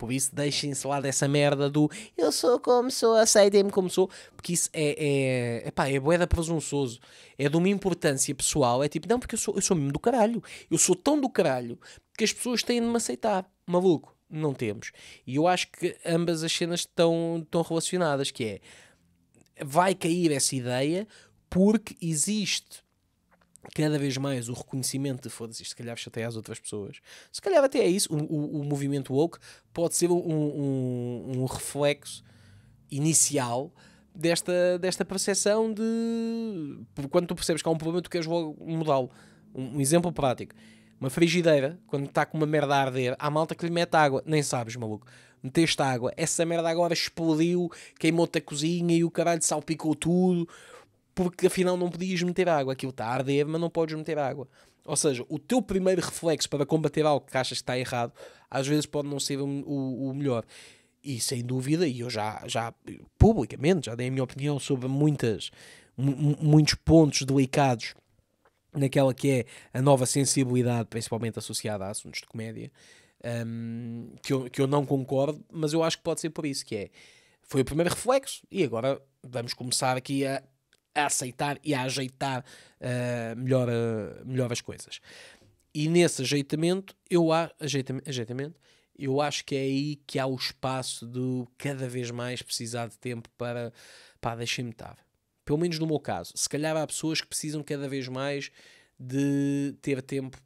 Por isso, deixem-se lá dessa merda do eu sou como sou, aceitem-me como sou, porque isso é, é, epá, é boeda presunçoso. É de uma importância pessoal. É tipo, não, porque eu sou, eu sou mesmo do caralho. Eu sou tão do caralho que as pessoas têm de me aceitar. Maluco, não temos. E eu acho que ambas as cenas estão, estão relacionadas, que é vai cair essa ideia porque existe cada vez mais o reconhecimento de foda-se, se calhar chatei às outras pessoas. Se calhar até é isso. O, o, o movimento woke pode ser um, um, um, reflexo inicial desta, desta percepção de quando tu percebes que há um problema, tu queres mudá-lo. Um, um, exemplo prático. Uma frigideira, quando está com uma merda a arder, há malta que lhe mete água. Nem sabes, maluco. Meteste água. Essa merda agora explodiu, queimou-te a cozinha e o caralho salpicou tudo porque afinal não podias meter água. Aquilo está a arder, mas não podes meter água. Ou seja, o teu primeiro reflexo para combater algo que achas que está errado, às vezes pode não ser o, o, o melhor. E sem dúvida, e eu já, já publicamente já dei a minha opinião sobre muitas, muitos pontos delicados naquela que é a nova sensibilidade, principalmente associada a assuntos de comédia, um, que, eu, que eu não concordo, mas eu acho que pode ser por isso que é. Foi o primeiro reflexo e agora vamos começar aqui a a aceitar e a ajeitar uh, melhor, uh, melhor as coisas. E nesse ajeitamento, eu, a, ajeita ajeitamento, eu acho que é aí que há o espaço de cada vez mais precisar de tempo para, para deixar me estar. Pelo menos no meu caso. Se calhar há pessoas que precisam cada vez mais de ter tempo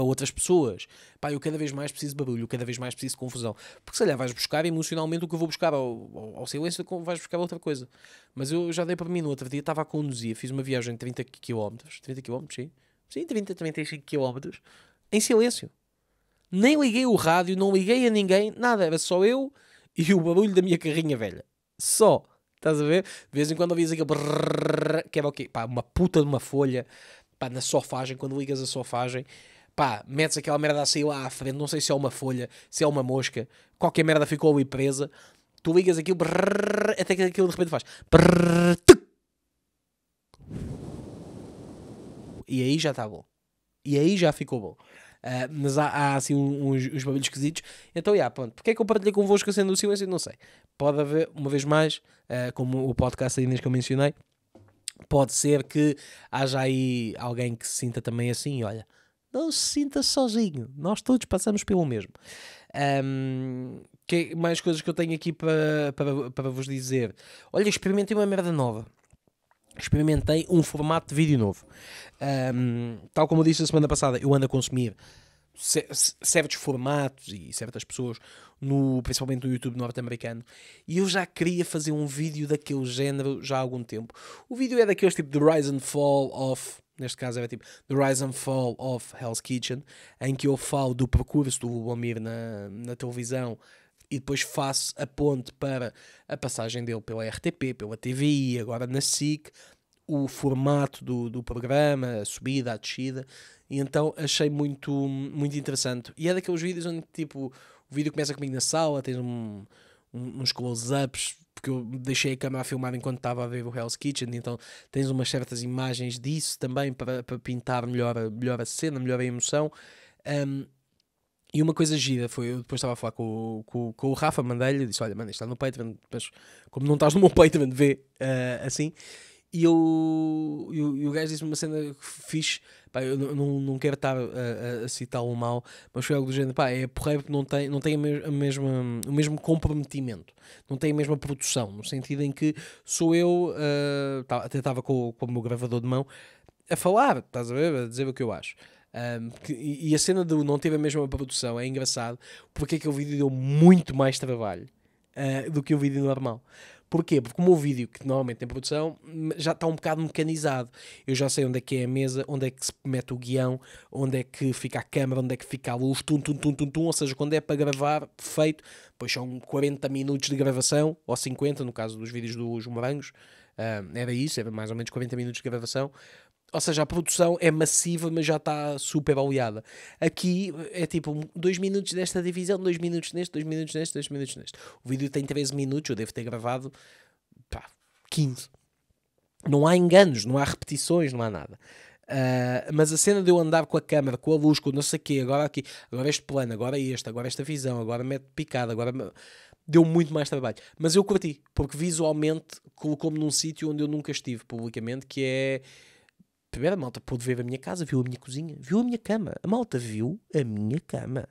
para outras pessoas. Pá, eu cada vez mais preciso de barulho, eu cada vez mais preciso de confusão. Porque se calhar vais buscar emocionalmente o que eu vou buscar ao, ao, silêncio, vais buscar outra coisa. Mas eu já dei para mim no outro dia, estava a conduzir, fiz uma viagem de 30 km, 30 km, sim? Sim, 30, 35 km, em silêncio. Nem liguei o rádio, não liguei a ninguém, nada, era só eu e o barulho da minha carrinha velha. Só. Estás a ver? De vez em quando ouvias aquele brrr, que era o okay, quê? Pá, uma puta de uma folha pá, na sofagem, quando ligas a sofagem pá, metes aquela merda a sair lá à frente, não sei se é uma folha, se é uma mosca, qualquer merda ficou ali presa, tu ligas aquilo, brrr, até que aquilo de repente faz. Brrr, e aí já está bom. E aí já ficou bom. Uh, mas há, há, assim uns, uns barulhos esquisitos. Então, yeah, pronto. Porquê é que eu partilhei convosco acendo o silêncio? Não sei. Pode haver, uma vez mais, uh, como o podcast ainda que eu mencionei, pode ser que haja aí alguém que se sinta também assim. Olha, não se sinta sozinho. Nós todos passamos pelo mesmo. Um, que é mais coisas que eu tenho aqui para, para, para vos dizer. Olha, experimentei uma merda nova. Experimentei um formato de vídeo novo. Um, tal como eu disse a semana passada, eu ando a consumir certos formatos e certas pessoas, no, principalmente no YouTube norte-americano, e eu já queria fazer um vídeo daquele género já há algum tempo. O vídeo é daqueles tipo The Rise and Fall of neste caso era tipo The Rise and Fall of Hell's Kitchen, em que eu falo do percurso do Lubomir na, na televisão e depois faço a ponte para a passagem dele pela RTP, pela TVI, agora na SIC, o formato do, do programa, a subida, a descida, e então achei muito, muito interessante. E é daqueles vídeos onde tipo, o vídeo começa comigo na sala, tens um, um uns close-ups porque eu deixei a câmera a filmar enquanto estava a ver o Hell's Kitchen, então tens umas certas imagens disso também para, para pintar melhor, melhor a cena, melhor a emoção. Um, e uma coisa gira foi, eu depois estava a falar com, com, com o Rafa, mandei-lhe, disse, olha, mano, está no Patreon, mas como não estás no meu Patreon, vê uh, assim. E eu, e o gajo disse-me uma cena que fixe, Pá, eu não, não quero estar a, a o mal, mas foi algo do género, pá, é porreiro porque não tem, não tem a mesma, o mesmo comprometimento, não tem a mesma produção, no sentido em que sou eu, uh, até estava com, com o meu gravador de mão, a falar, estás a ver, a dizer o que eu acho. Um, que, e a cena do não teve a mesma produção é engraçado porque é que o vídeo deu muito mais trabalho uh, do que o vídeo normal Porquê? Porque como o vídeo que normalmente tem produção hum, já está um bocado mecanizado. Eu já sei onde é que é a mesa, onde é que se mete o guião, onde é que fica a câmera, onde é que fica a luz, tum, tum, tum, tum, tum. Ou seja, quando é para gravar, feito, pois são 40 minutos de gravação, ou 50, no caso dos vídeos dos morangos, uh, hum, era isso, era mais ou menos 40 minutos de gravação. Ou seja, a produção é massiva, mas já está super baleada. Aqui é tipo 2 minutos desta divisão, 2 minutos neste, 2 minutos neste, 2 minutos neste. O vídeo tem 13 minutos, eu devo ter gravado pá, 15. Não há enganos, não há repetições, não há nada. Uh, mas a cena de eu andar com a câmera, com a luz, com não sei o quê, agora aqui, agora este plano, agora este, agora esta visão, agora mete picada, agora deu muito mais trabalho. Mas eu curti, porque visualmente colocou-me num sítio onde eu nunca estive publicamente, que é Primeiro, a malta pôde ver a minha casa, viu a minha cozinha, viu a minha cama. A malta viu a minha cama.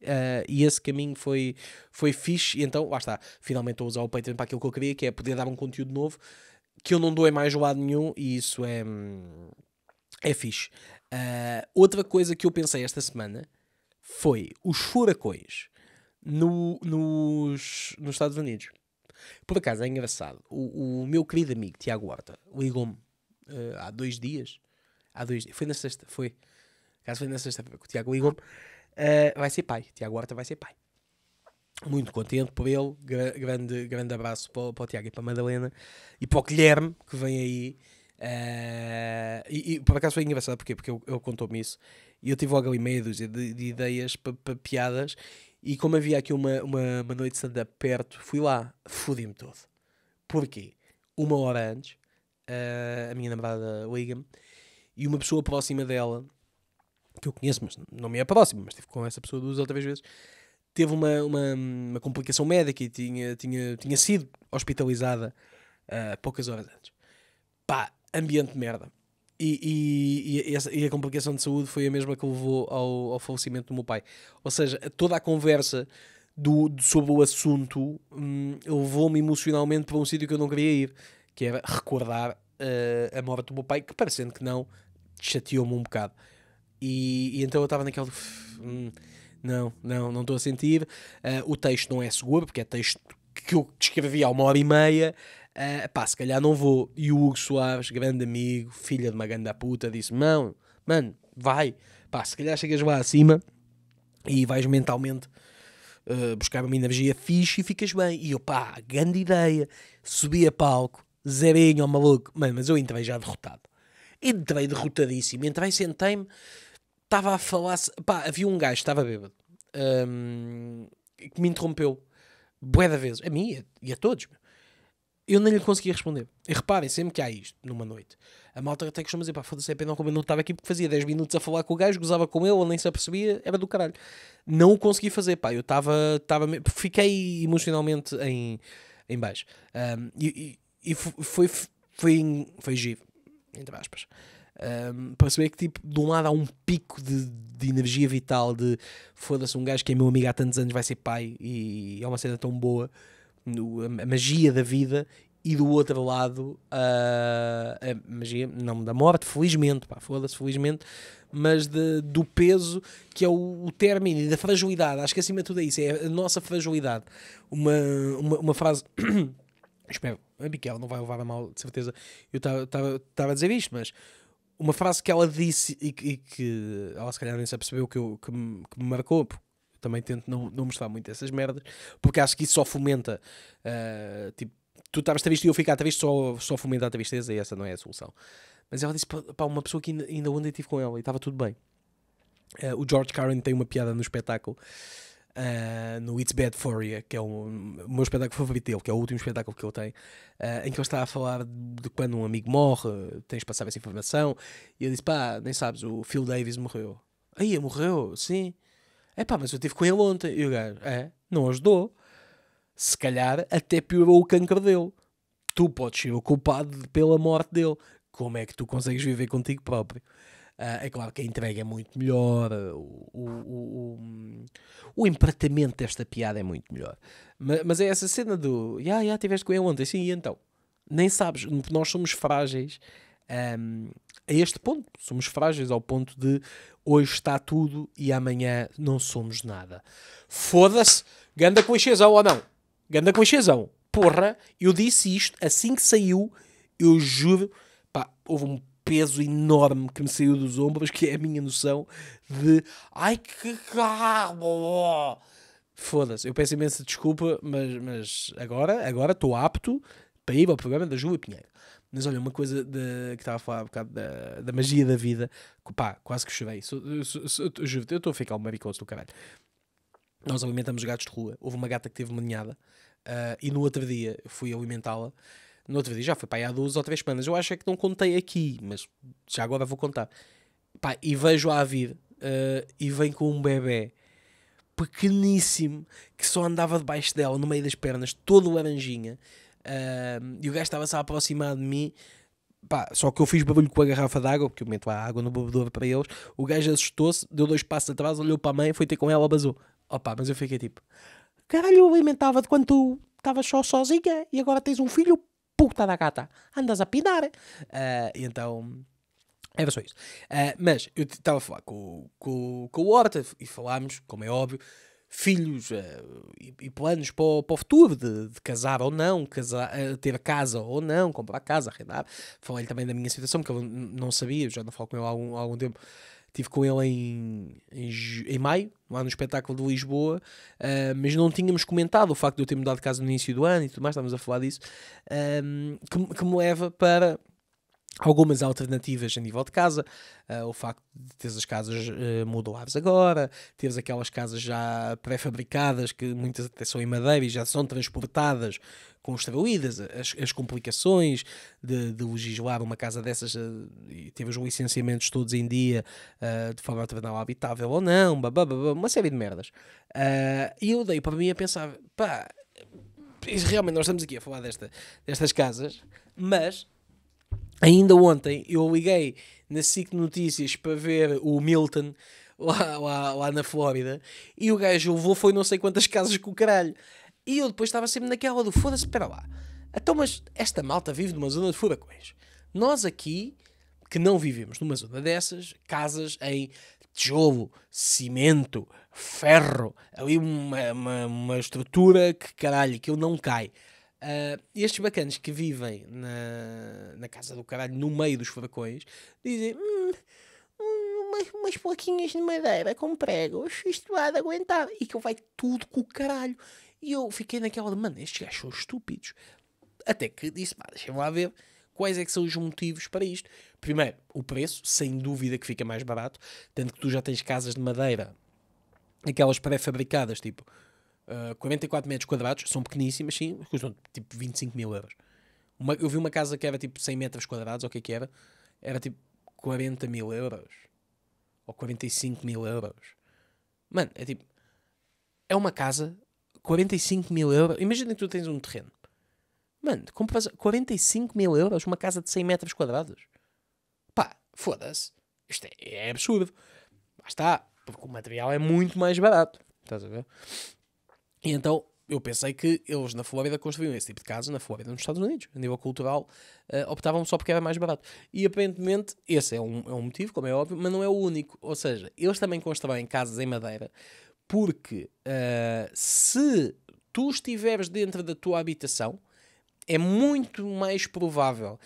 Uh, e esse caminho foi, foi fixe. E então, lá está, finalmente estou a usar o Patreon para aquilo que eu queria, que é poder dar um conteúdo novo que eu não dou em mais lado nenhum. E isso é, é fixe. Uh, outra coisa que eu pensei esta semana foi os furacões no, nos, nos Estados Unidos. Por acaso, é engraçado. O, o meu querido amigo Tiago Horta ligou-me uh, há dois dias. Há dois dias. Foi na sexta. Foi. Caso foi na sexta o Tiago ligou-me. Uh, vai ser pai. Tiago Horta vai ser pai. Muito contente por ele. Gra grande, grande abraço para, para o Tiago e para a Madalena. E para o Guilherme, que vem aí. Uh, e, e, por acaso foi engraçado porquê? porque ele, ele contou-me isso e eu tive logo ali meia dúzia de, de ideias para piadas e como havia aqui uma, uma, uma noite de stand-up perto fui lá, fodi-me todo porquê? Uma hora antes uh, a minha namorada liga-me, e uma pessoa próxima dela, que eu conheço, mas não me é próxima, mas estive com essa pessoa duas ou três vezes, teve uma, uma, uma complicação médica e tinha, tinha, tinha sido hospitalizada uh, poucas horas antes. Pá, ambiente de merda. E, e, e, essa, e, a complicação de saúde foi a mesma que levou ao, ao falecimento do meu pai. Ou seja, toda a conversa do, de, sobre o assunto hum, levou-me emocionalmente para um sítio que eu não queria ir que era é recordar uh, a morte do meu pai, que parecendo que não, chateou-me um bocado. E, e então eu estava naquele. Hum, não, não, não estou a sentir. Uh, o texto não é seguro, porque é texto que eu escrevi há uma hora e meia. Uh, pá, se calhar não vou. E o Hugo Soares, grande amigo, filha de uma grande puta, disse: Mão, mano, vai. Pá, se calhar chegas lá acima e vais mentalmente uh, buscar uma energia fixe e ficas bem. E eu, pá, grande ideia. Subi a palco, zerinho ó maluco. Mano, mas eu entrei já derrotado. Entrei derrotadíssimo. Entrei, sentei-me, estava a falar. se Pá, havia um gajo, estava bêbado, um, que me interrompeu Boé da vez, a mim e a todos. Eu nem lhe conseguia responder. E reparem, sempre que há isto, numa noite, a malta até costuma dizer, pá, foda-se, é pena que o não estava aqui porque fazia 10 minutos a falar com o gajo, gozava com ele, ou nem se apercebia, era do caralho. Não o consegui fazer, pá, eu estava, estava, fiquei emocionalmente em, em baixo. Um, e, e foi, foi, foi, giro, entre aspas. Um, para saber que, tipo, de um lado há um pico de, de energia vital de foda-se, um gajo que é meu amigo há tantos anos vai ser pai e é uma cena tão boa, a magia da vida, e do outro lado a, a magia, não da morte, felizmente, pá, foda-se, felizmente, mas de, do peso que é o, o término e da fragilidade. Acho que acima de tudo é isso, é a nossa fragilidade. Uma, uma, uma frase. Espero, a Miquel não vai levar a mal, de certeza. Eu estava a dizer isto, mas uma frase que ela disse e que, e que ela se calhar nem se apercebeu que, eu, que, me, que me marcou, também tento não, não mostrar muito essas merdas, porque acho que isso só fomenta. Uh, tipo, tu estavas triste e eu ficar triste só, só fomenta a tristeza e essa não é a solução. Mas ela disse para uma pessoa que ainda, ainda ontem estive com ela e estava tudo bem. Uh, o George Carlin tem uma piada no espetáculo uh, no It's Bad For You, que é o, o, meu espetáculo favorito dele, que é o último espetáculo que ele tem, uh, em que ele está a falar de quando um amigo morre, tens de passar essa informação, e ele disse, pá, nem sabes, o Phil Davis morreu. Aí, morreu? Sim. É pá, mas eu estive com ele ontem. E o gajo, é, não ajudou. Se calhar até piorou o câncer dele. Tu podes ser o culpado pela morte dele. Como é que tu consegues viver contigo próprio? Ah, é claro que a entrega é muito melhor, ah, o, o, o, empratamento desta piada é muito melhor. Mas, é essa cena do. Ya, yeah, tiveste com ele ontem, sim, e então? Nem sabes, nós somos frágeis a este ponto. Somos frágeis ao ponto de hoje está tudo e amanhã não somos nada. Foda-se! Ganda clichêzão ou não? Ganda clichêzão. Porra, eu disse isto assim que saiu. Eu juro. Pá, houve um peso enorme que me saiu dos ombros, que é a minha noção de ai que carro! Foda-se, eu peço imensa desculpa, mas, mas agora agora estou apto para ir ao programa da Júlia Pinheiro. Mas olha, uma coisa de, que estava a falar um bocado da, da magia da vida, pá, quase que chorei. eu estou a ficar um maricoso do caralho. Nós alimentamos gatos de rua. Houve uma gata que teve uma ninhada uh, e no outro dia fui alimentá-la no outro dia já foi para aí há duas ou três semanas. Eu acho é que não contei aqui, mas já agora vou contar. Pá, e vejo-a a vir uh, eh, e vem com um bebê pequeníssimo que só andava debaixo dela, no meio das pernas, todo laranjinha. Uh, e o gajo estava-se a aproximar de mim. Pá, só que eu fiz barulho com a garrafa d'água, porque eu meto a água no bebedouro para eles. O gajo assustou-se, deu dois passos atrás, olhou para a mãe, foi ter com ela, basou. Opa, mas eu fiquei tipo: caralho, eu alimentava de quando tu estavas só sozinha e agora tens um filho puta da gata, andas a pinar. Uh, então. Era só isso. Uh, mas eu estava a falar com, com, com o Horta e falámos, como é óbvio, filhos uh, e, e, planos para o, futuro, de, de, casar ou não, casar, uh, ter casa ou não, comprar casa, arrendar. Falei-lhe também da minha situação, porque eu não sabia, já não falo com ele há algum, há algum tempo. Estive com ele em, em, em, maio, lá no espetáculo de Lisboa, uh, mas não tínhamos comentado o facto de eu ter mudado de casa no início do ano e tudo mais, estávamos a falar disso, um, ah, que, que me leva para algumas alternativas a nível de casa, uh, o facto de teres as casas uh, ah, modulares agora, teres aquelas casas já pré-fabricadas, que muitas até são em madeira e já são transportadas, construídas, as, as complicações de, de, legislar uma casa dessas, uh, e ter os licenciamentos todos em dia, uh, de forma a torná-la habitável ou não, uma série de merdas. e eu dei para mim a pensar, pá, realmente nós estamos aqui a falar desta, destas casas, mas Ainda ontem eu liguei na SIC Notícias para ver o Milton lá, lá, lá na Flórida e o gajo levou foi não sei quantas casas com o caralho. E eu depois estava sempre naquela do foda-se, espera lá. Então, mas esta malta vive numa zona de furacões. Nós aqui, que não vivemos numa zona dessas, casas em tijolo, cimento, ferro, ali uma, uma, uma estrutura que caralho, que eu não cai. Uh, estes bacanas que vivem na, na casa do caralho, no meio dos furacões, dizem. Hum, hum umas, umas plaquinhas de madeira com pregos, isto há de aguentar. E que vai tudo com o caralho. E eu fiquei naquela de, mano, estes gajos são estúpidos. Até que disse, pá, deixem lá ver quais é que são os motivos para isto. Primeiro, o preço, sem dúvida que fica mais barato, tanto que tu já tens casas de madeira, aquelas pré-fabricadas, tipo 44 ah, metros quadrados, são pequeníssimas, sim, custam tipo 25 mil euros. Uma, eu vi uma casa que era tipo 100 metros quadrados, ou o que é que era, era tipo 40 mil euros, ou 45 mil euros. Mano, é tipo, é uma casa, 45 mil euros, imagina que tu tens um terreno. Mano, compras 45 mil euros uma casa de 100 metros quadrados. Pá, foda-se. Isto é, é absurdo. Lá está, porque o material é muito mais barato. Estás a ver? E então eu pensei que eles na Flórida construíam esse tipo de casa na Flórida, nos Estados Unidos, a nível cultural, uh, optavam só porque era mais barato. E aparentemente esse é um, é um motivo, como é óbvio, mas não é o único. Ou seja, eles também constroem casas em madeira porque uh, se tu estiveres dentro da tua habitação, é muito mais provável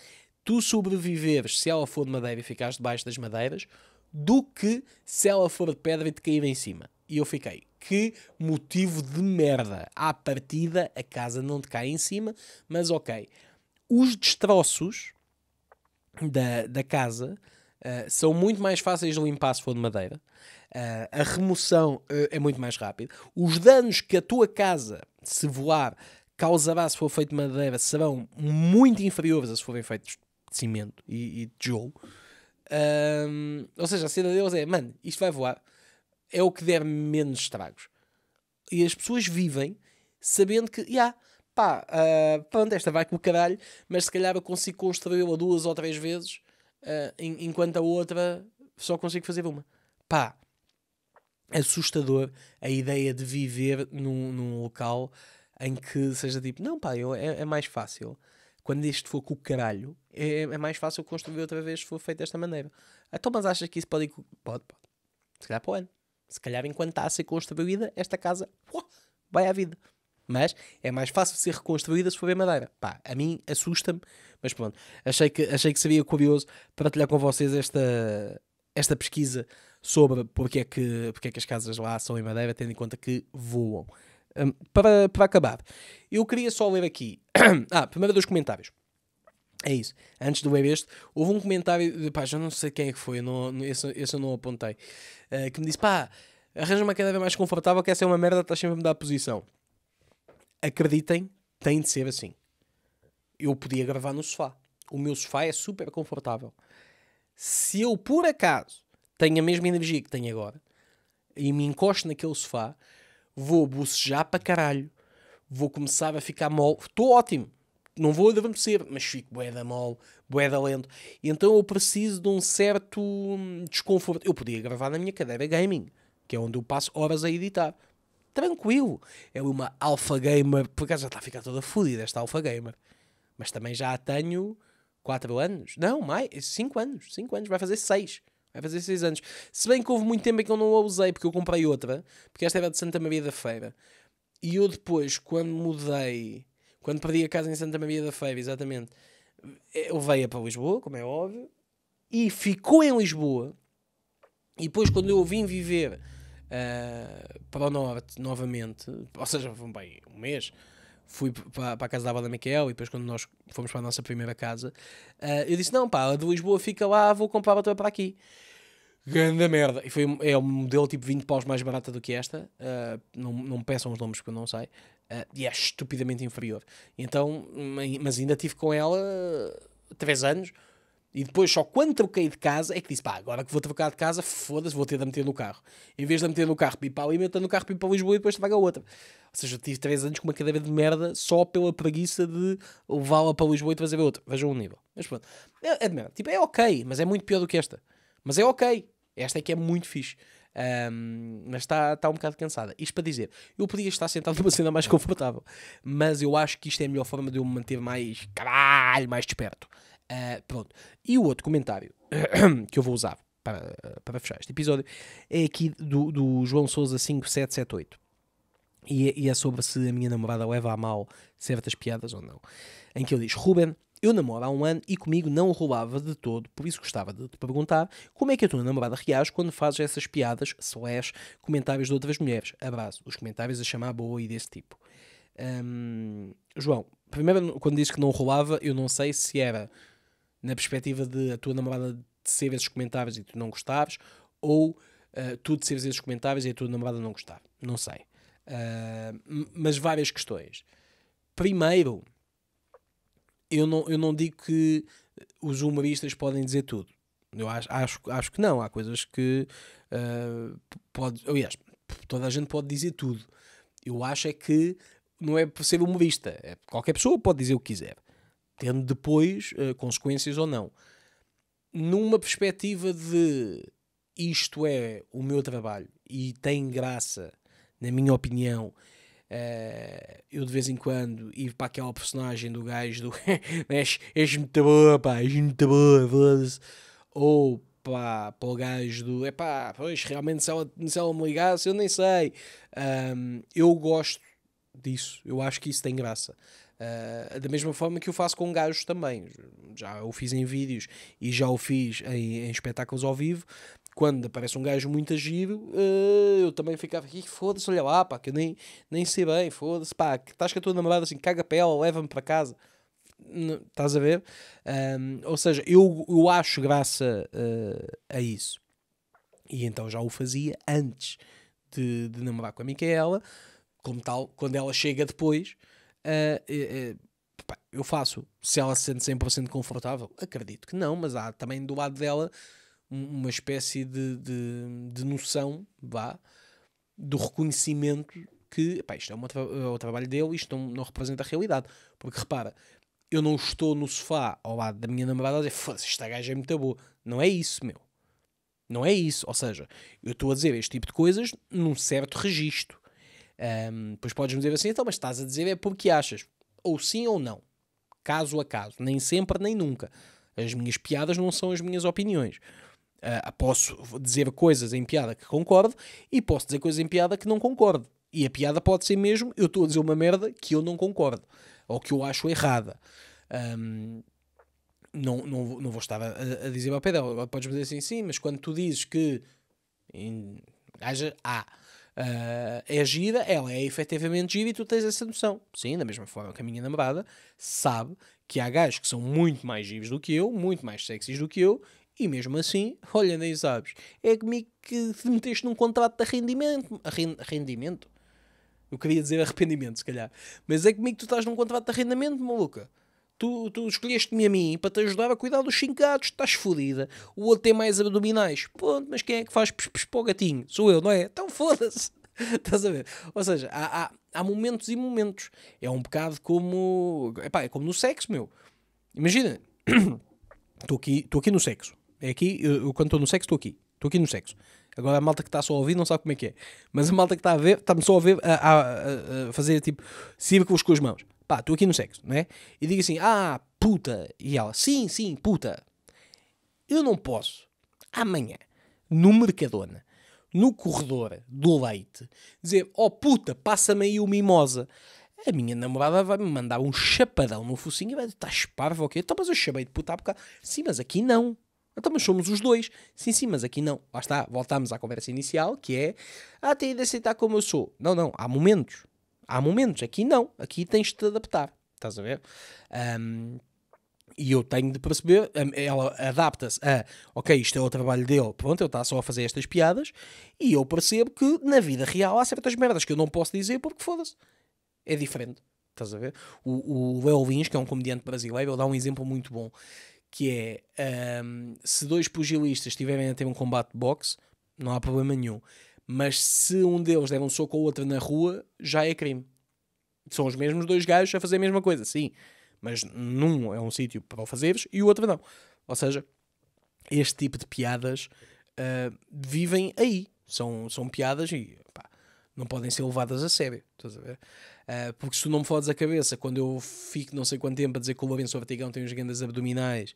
tu sobreviveres se ela for de madeira e ficares debaixo das madeiras do que se ela for de pedra e te cair em cima. E eu fiquei, que motivo de merda. À partida, a casa não te cai em cima, mas ok. Os destroços da, da casa uh, são muito mais fáceis de limpar se for de madeira. Uh, a remoção uh, é muito mais rápida. Os danos que a tua casa, se voar, causará se for feito de madeira serão muito inferiores a se forem feitos de cimento e, e tijolo. ou seja, a cena deles é: mano, isto vai voar é o que der menos estragos. E as pessoas vivem sabendo que, yeah, pá, uh, pronto, esta vai com o caralho, mas se calhar eu consigo construí-la duas ou três vezes, uh, enquanto a outra só consigo fazer uma. Pá, assustador a ideia de viver num, num local em que seja tipo, não pá, eu, é, é mais fácil. Quando este for com o caralho, é, é mais fácil construir outra vez se for feito desta maneira. Então, mas achas que isso pode ir... Pode, pode. Se calhar para o ano. Se calhar, enquanto está a ser construída, esta casa uau, vai à vida. Mas é mais fácil ser reconstruída se for bem madeira. Pá, a mim assusta-me, mas pronto. Achei que, achei que seria curioso partilhar com vocês esta, esta pesquisa sobre porque é, que, porque é que as casas lá são em madeira, tendo em conta que voam. Um, para, para acabar, eu queria só ler aqui. ah, primeiro dois comentários. É isso. Antes do web este, houve um comentário, pá, já não sei quem é que foi, não, esse, esse eu não apontei, uh, que me disse, pá, arranja uma cadeira mais confortável que essa é uma merda, estás sempre a mudar dar posição. Acreditem, tem de ser assim. Eu podia gravar no sofá. O meu sofá é super confortável. Se eu, por acaso, tenho a mesma energia que tenho agora e me encosto naquele sofá, vou bocejar para caralho. Vou começar a ficar mal, Estou ótimo não vou adormecer, mas fico bué da mole, bué da lento. E então eu preciso de um certo hum, desconforto. Eu podia gravar na minha cadeira gaming, que é onde eu passo horas a editar. Tranquilo. É uma alpha gamer, por acaso já está a ficar toda fodida esta alpha gamer. Mas também já a tenho 4 anos. Não, mais, 5 anos. 5 anos, vai fazer 6. Vai fazer 6 anos. Se bem que houve muito tempo em que eu não a usei, porque eu comprei outra, porque esta era de Santa Maria da Feira. E eu depois, quando mudei quando perdi a casa em Santa Maria da Feira, exatamente, eh, eu veio para Lisboa, como é óbvio, e ficou em Lisboa. E depois, quando eu vim viver uh, para o Norte novamente, ou seja, foi bem um mês, fui para, para a casa da avó da Miquel e depois, quando nós fomos para a nossa primeira casa, uh, eu disse: Não, pá, a de Lisboa fica lá, vou comprar outra para aqui. Grande merda. E foi, é um modelo tipo 20 paus mais barata do que esta. Uh, não, não peçam os nomes porque eu não sei. Uh, e é estupidamente inferior. Então, mas ainda tive com ela 3 ah, anos. E depois, só quando troquei de casa, é que disse: pá, agora que vou trocar de casa, foda-se, vou ter de meter no carro. Em vez de meter no carro pipa ir para ali, meter no carro pipa ir para Lisboa e depois traga outra. Ou seja, tive 3 anos com uma cadeira de merda só pela preguiça de levá-la para Lisboa e trazer outra. Vejam o nível. Mas pronto. É, é, tipo, é ok, mas é muito pior do que esta. Mas é ok. Esta é que é muito fixe. Um, mas está, tá um bocado cansada. Isto para dizer, eu podia estar sentado numa cena mais confortável, mas eu acho que isto é a melhor forma de eu me manter mais caralho, mais desperto. Uh, pronto. E o outro comentário que eu vou usar para, para fechar este episódio é aqui do, do João Souza 5778. É, e é sobre se a minha namorada leva a mal certas piadas ou não. Em que ele diz: Ruben, eu namoro há um ano e comigo não rolava de todo, por isso gostava de te perguntar como é que a tua namorada reage quando fazes essas piadas slash comentários de outras mulheres. Abraço. Os comentários a chamar boa e desse tipo. Um, João, primeiro, quando disse que não rolava, eu não sei se era na perspectiva de a tua namorada ser esses comentários e tu não gostares, ou uh, tu seres esses comentários e a tua namorada não gostar. Não sei. Uh, mas várias questões. Primeiro, eu não, eu não digo que eh, os humoristas podem dizer tudo. Eu acho, acho, acho que não. Há coisas que uh, pode. Aliás, toda a gente pode dizer tudo. Eu acho é que não é por ser humorista. É, qualquer pessoa pode dizer o que quiser, tendo depois uh, consequências ou não. Numa perspectiva de isto é o meu trabalho e tem graça, na minha opinião, Uh, eu de vez em quando ir para aquela personagem do gajo do és, és muito boa, pá, és muito boa, foda-se. Ou pá, para o gajo do é pá, pois realmente se ela, se ela me ligasse, eu nem sei. Um, eu gosto disso, eu acho que isso tem graça. Uh, da mesma forma que eu faço com gajos também. Já o fiz em vídeos e já o fiz em, em espetáculos ao vivo quando aparece um gajo muito giro, eh, eu também ficava aqui, foda-se, olha lá, pá, que eu nem, nem sei bem, foda-se, pá, que estás com a tua namorada assim, caga para ela, leva-me para casa. estás a ver? Um, ou seja, eu, eu acho graça uh, a isso. E então já o fazia antes de, de, namorar com a Micaela, como tal, quando ela chega depois, uh, uh, eu faço. Se ela se sente 100% confortável, acredito que não, mas há também do lado dela uma espécie de, de, de noção, vá, do reconhecimento que epá, isto é, é, o trabalho dele, isto não, não, representa a realidade. Porque repara, eu não estou no sofá ao lado da minha namorada a dizer, foda-se, esta gaja é muito boa. Não é isso, meu. Não é isso. Ou seja, eu estou a dizer este tipo de coisas num certo registro. Um, pois podes-me dizer assim, então, mas estás a dizer é porque achas. Ou sim ou não. Caso a caso. Nem sempre, nem nunca. As minhas piadas não são as minhas opiniões. Uh, posso dizer coisas em piada que concordo e posso dizer coisas em piada que não concordo. E a piada pode ser mesmo eu estou a dizer uma merda que eu não concordo ou que eu acho errada. Um, não, não, não vou estar a, a dizer ao pé dela. Podes dizer assim, sim, mas quando tu dizes que haja A uh, é gira, ela é efetivamente gira e tu tens essa noção. Sim, da mesma forma que a minha namorada sabe que há gajos que são muito mais giros do que eu, muito mais sexys do que eu e mesmo assim, olha, nem sabes. É comigo que te meteste num contrato de rendimento. rendimento? Eu queria dizer arrependimento, se calhar. Mas é comigo que tu estás num contrato de arrendamento, maluca. Tu, tu escolheste-me a mim para te ajudar a cuidar dos cinco gatos, estás fodida. O outro tem mais abdominais. Pronto, mas quem é que faz pis, para o gatinho? Sou eu, não é? Então foda-se. estás a ver? Ou seja, há, há, há, momentos e momentos. É um bocado como. Epá, é como no sexo, meu. Imagina, estou aqui, aqui no sexo. É aqui, eu, quando estou no sexo, estou aqui. Estou aqui no sexo. Agora a malta que está só a ouvir não sabe como é que é. Mas a malta que está a ver, está-me só a ver a, a, a fazer tipo círculos com as mãos. Pá, estou aqui no sexo, não é? E digo assim, ah, puta. E ela, sim, sim, puta. Eu não posso, amanhã, no Mercadona, no corredor do leite, dizer, oh puta, passa-me aí o mimosa. A minha namorada vai-me mandar um chapadão no focinho e vai dizer, estás parvo ou okay? Então, mas eu chamei de puta há bocado. Sim, mas aqui não. Então, mas somos os dois. Sim, sim, mas aqui não. Lá está, voltámos à conversa inicial, que é, ah, tem de aceitar como eu sou. Não, não, há momentos. Há momentos. Aqui não. Aqui tens de te adaptar. Estás a ver? Um, e eu tenho de perceber, ela adapta-se a, ok, isto é o trabalho dele, pronto, ele está só a fazer estas piadas, e eu percebo que na vida real há certas merdas que eu não posso dizer porque foda-se. É diferente. Estás a ver? O, o Léo Lins, que é um comediante brasileiro, ele dá um exemplo muito bom que é um, se dois pugilistas estiverem a ter um combate de boxe, não há problema nenhum. Mas se um deles der um soco ao outro na rua, já é crime. São os mesmos dois gajos a fazer a mesma coisa, sim. Mas num é um sítio para o fazeres e o outro não. Ou seja, este tipo de piadas uh, vivem aí. São, são piadas e pá, não podem ser levadas a sério. Estás a ver? Ah, porque se tu não me fodes a cabeça, quando eu fico não sei quanto tempo a dizer que o Lourenço Vertigão tem uns grandes abdominais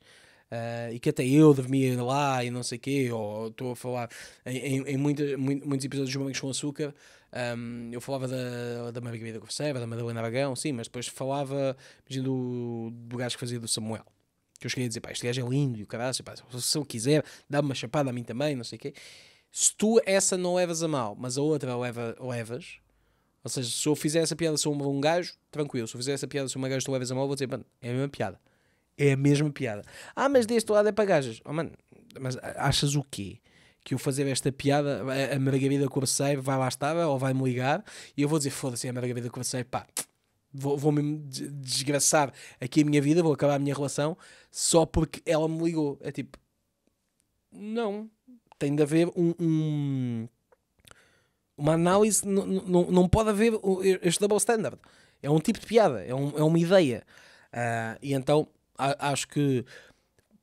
uh, e que até eu devia ir lá e não sei o quê, ou estou a falar em, em, em muita, muito, muitos episódios dos Morangos com Açúcar, um, eu falava da, da Margarida Corseira, da Madalena Aragão, sim, mas depois falava do, do gajo que fazia do Samuel que eu cheguei a dizer, pá, este gajo é lindo e o caralho, se eu quiser, dá-me uma chapada a mim também, não sei o quê. Se tu essa não levas a mal, mas a outra leva, levas, ou seja, se eu fizer essa piada sou um gajo, tranquilo. Se eu fizer essa piada sou uma gajo, tu levas a mal, vou dizer, mano, é a mesma piada. É a mesma piada. Ah, mas deste lado é para gajas. Oh, mano, mas achas o quê? Que eu fazer esta piada, a Margarida Corseiro vai lá estar ou vai-me ligar e eu vou dizer, foda-se, é a Margarida Corseiro, pá, vou-me desgraçar aqui a minha vida, vou acabar a minha relação só porque ela me ligou. É tipo, não. Tem de haver um, um uma análise não pode haver este double standard. É um tipo de piada, é, um, é uma ideia. Uh, e então acho que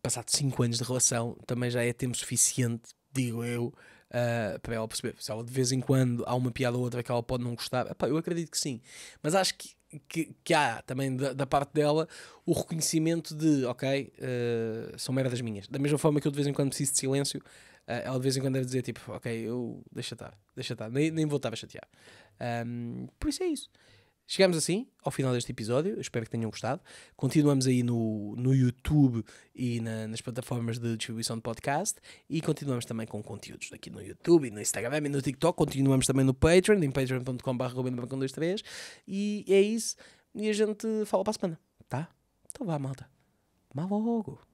passado 5 anos de relação também já é tempo suficiente, digo eu, uh, para ela perceber. Se ela de vez em quando há uma piada ou outra que ela pode não gostar, epá, eu acredito que sim. Mas acho que, que, que há também da, da, parte dela o reconhecimento de, ok, uh, são merdas minhas. Da mesma forma que eu de vez em quando preciso de silêncio, eh, ela de vez em quando deve dizer tipo, ok, eu deixa estar, deixa estar, nem, nem voltava a chatear. Um, por isso é isso. Chegamos assim ao final deste episódio. espero que tenham gostado. Continuamos aí no, no YouTube e na, nas plataformas de distribuição de podcast. E continuamos também com conteúdos aqui no YouTube e no Instagram e no TikTok. Continuamos também no Patreon, em patreon.com.br. E é isso. E a gente fala para a semana, tá? Então vá, malta. Mal logo.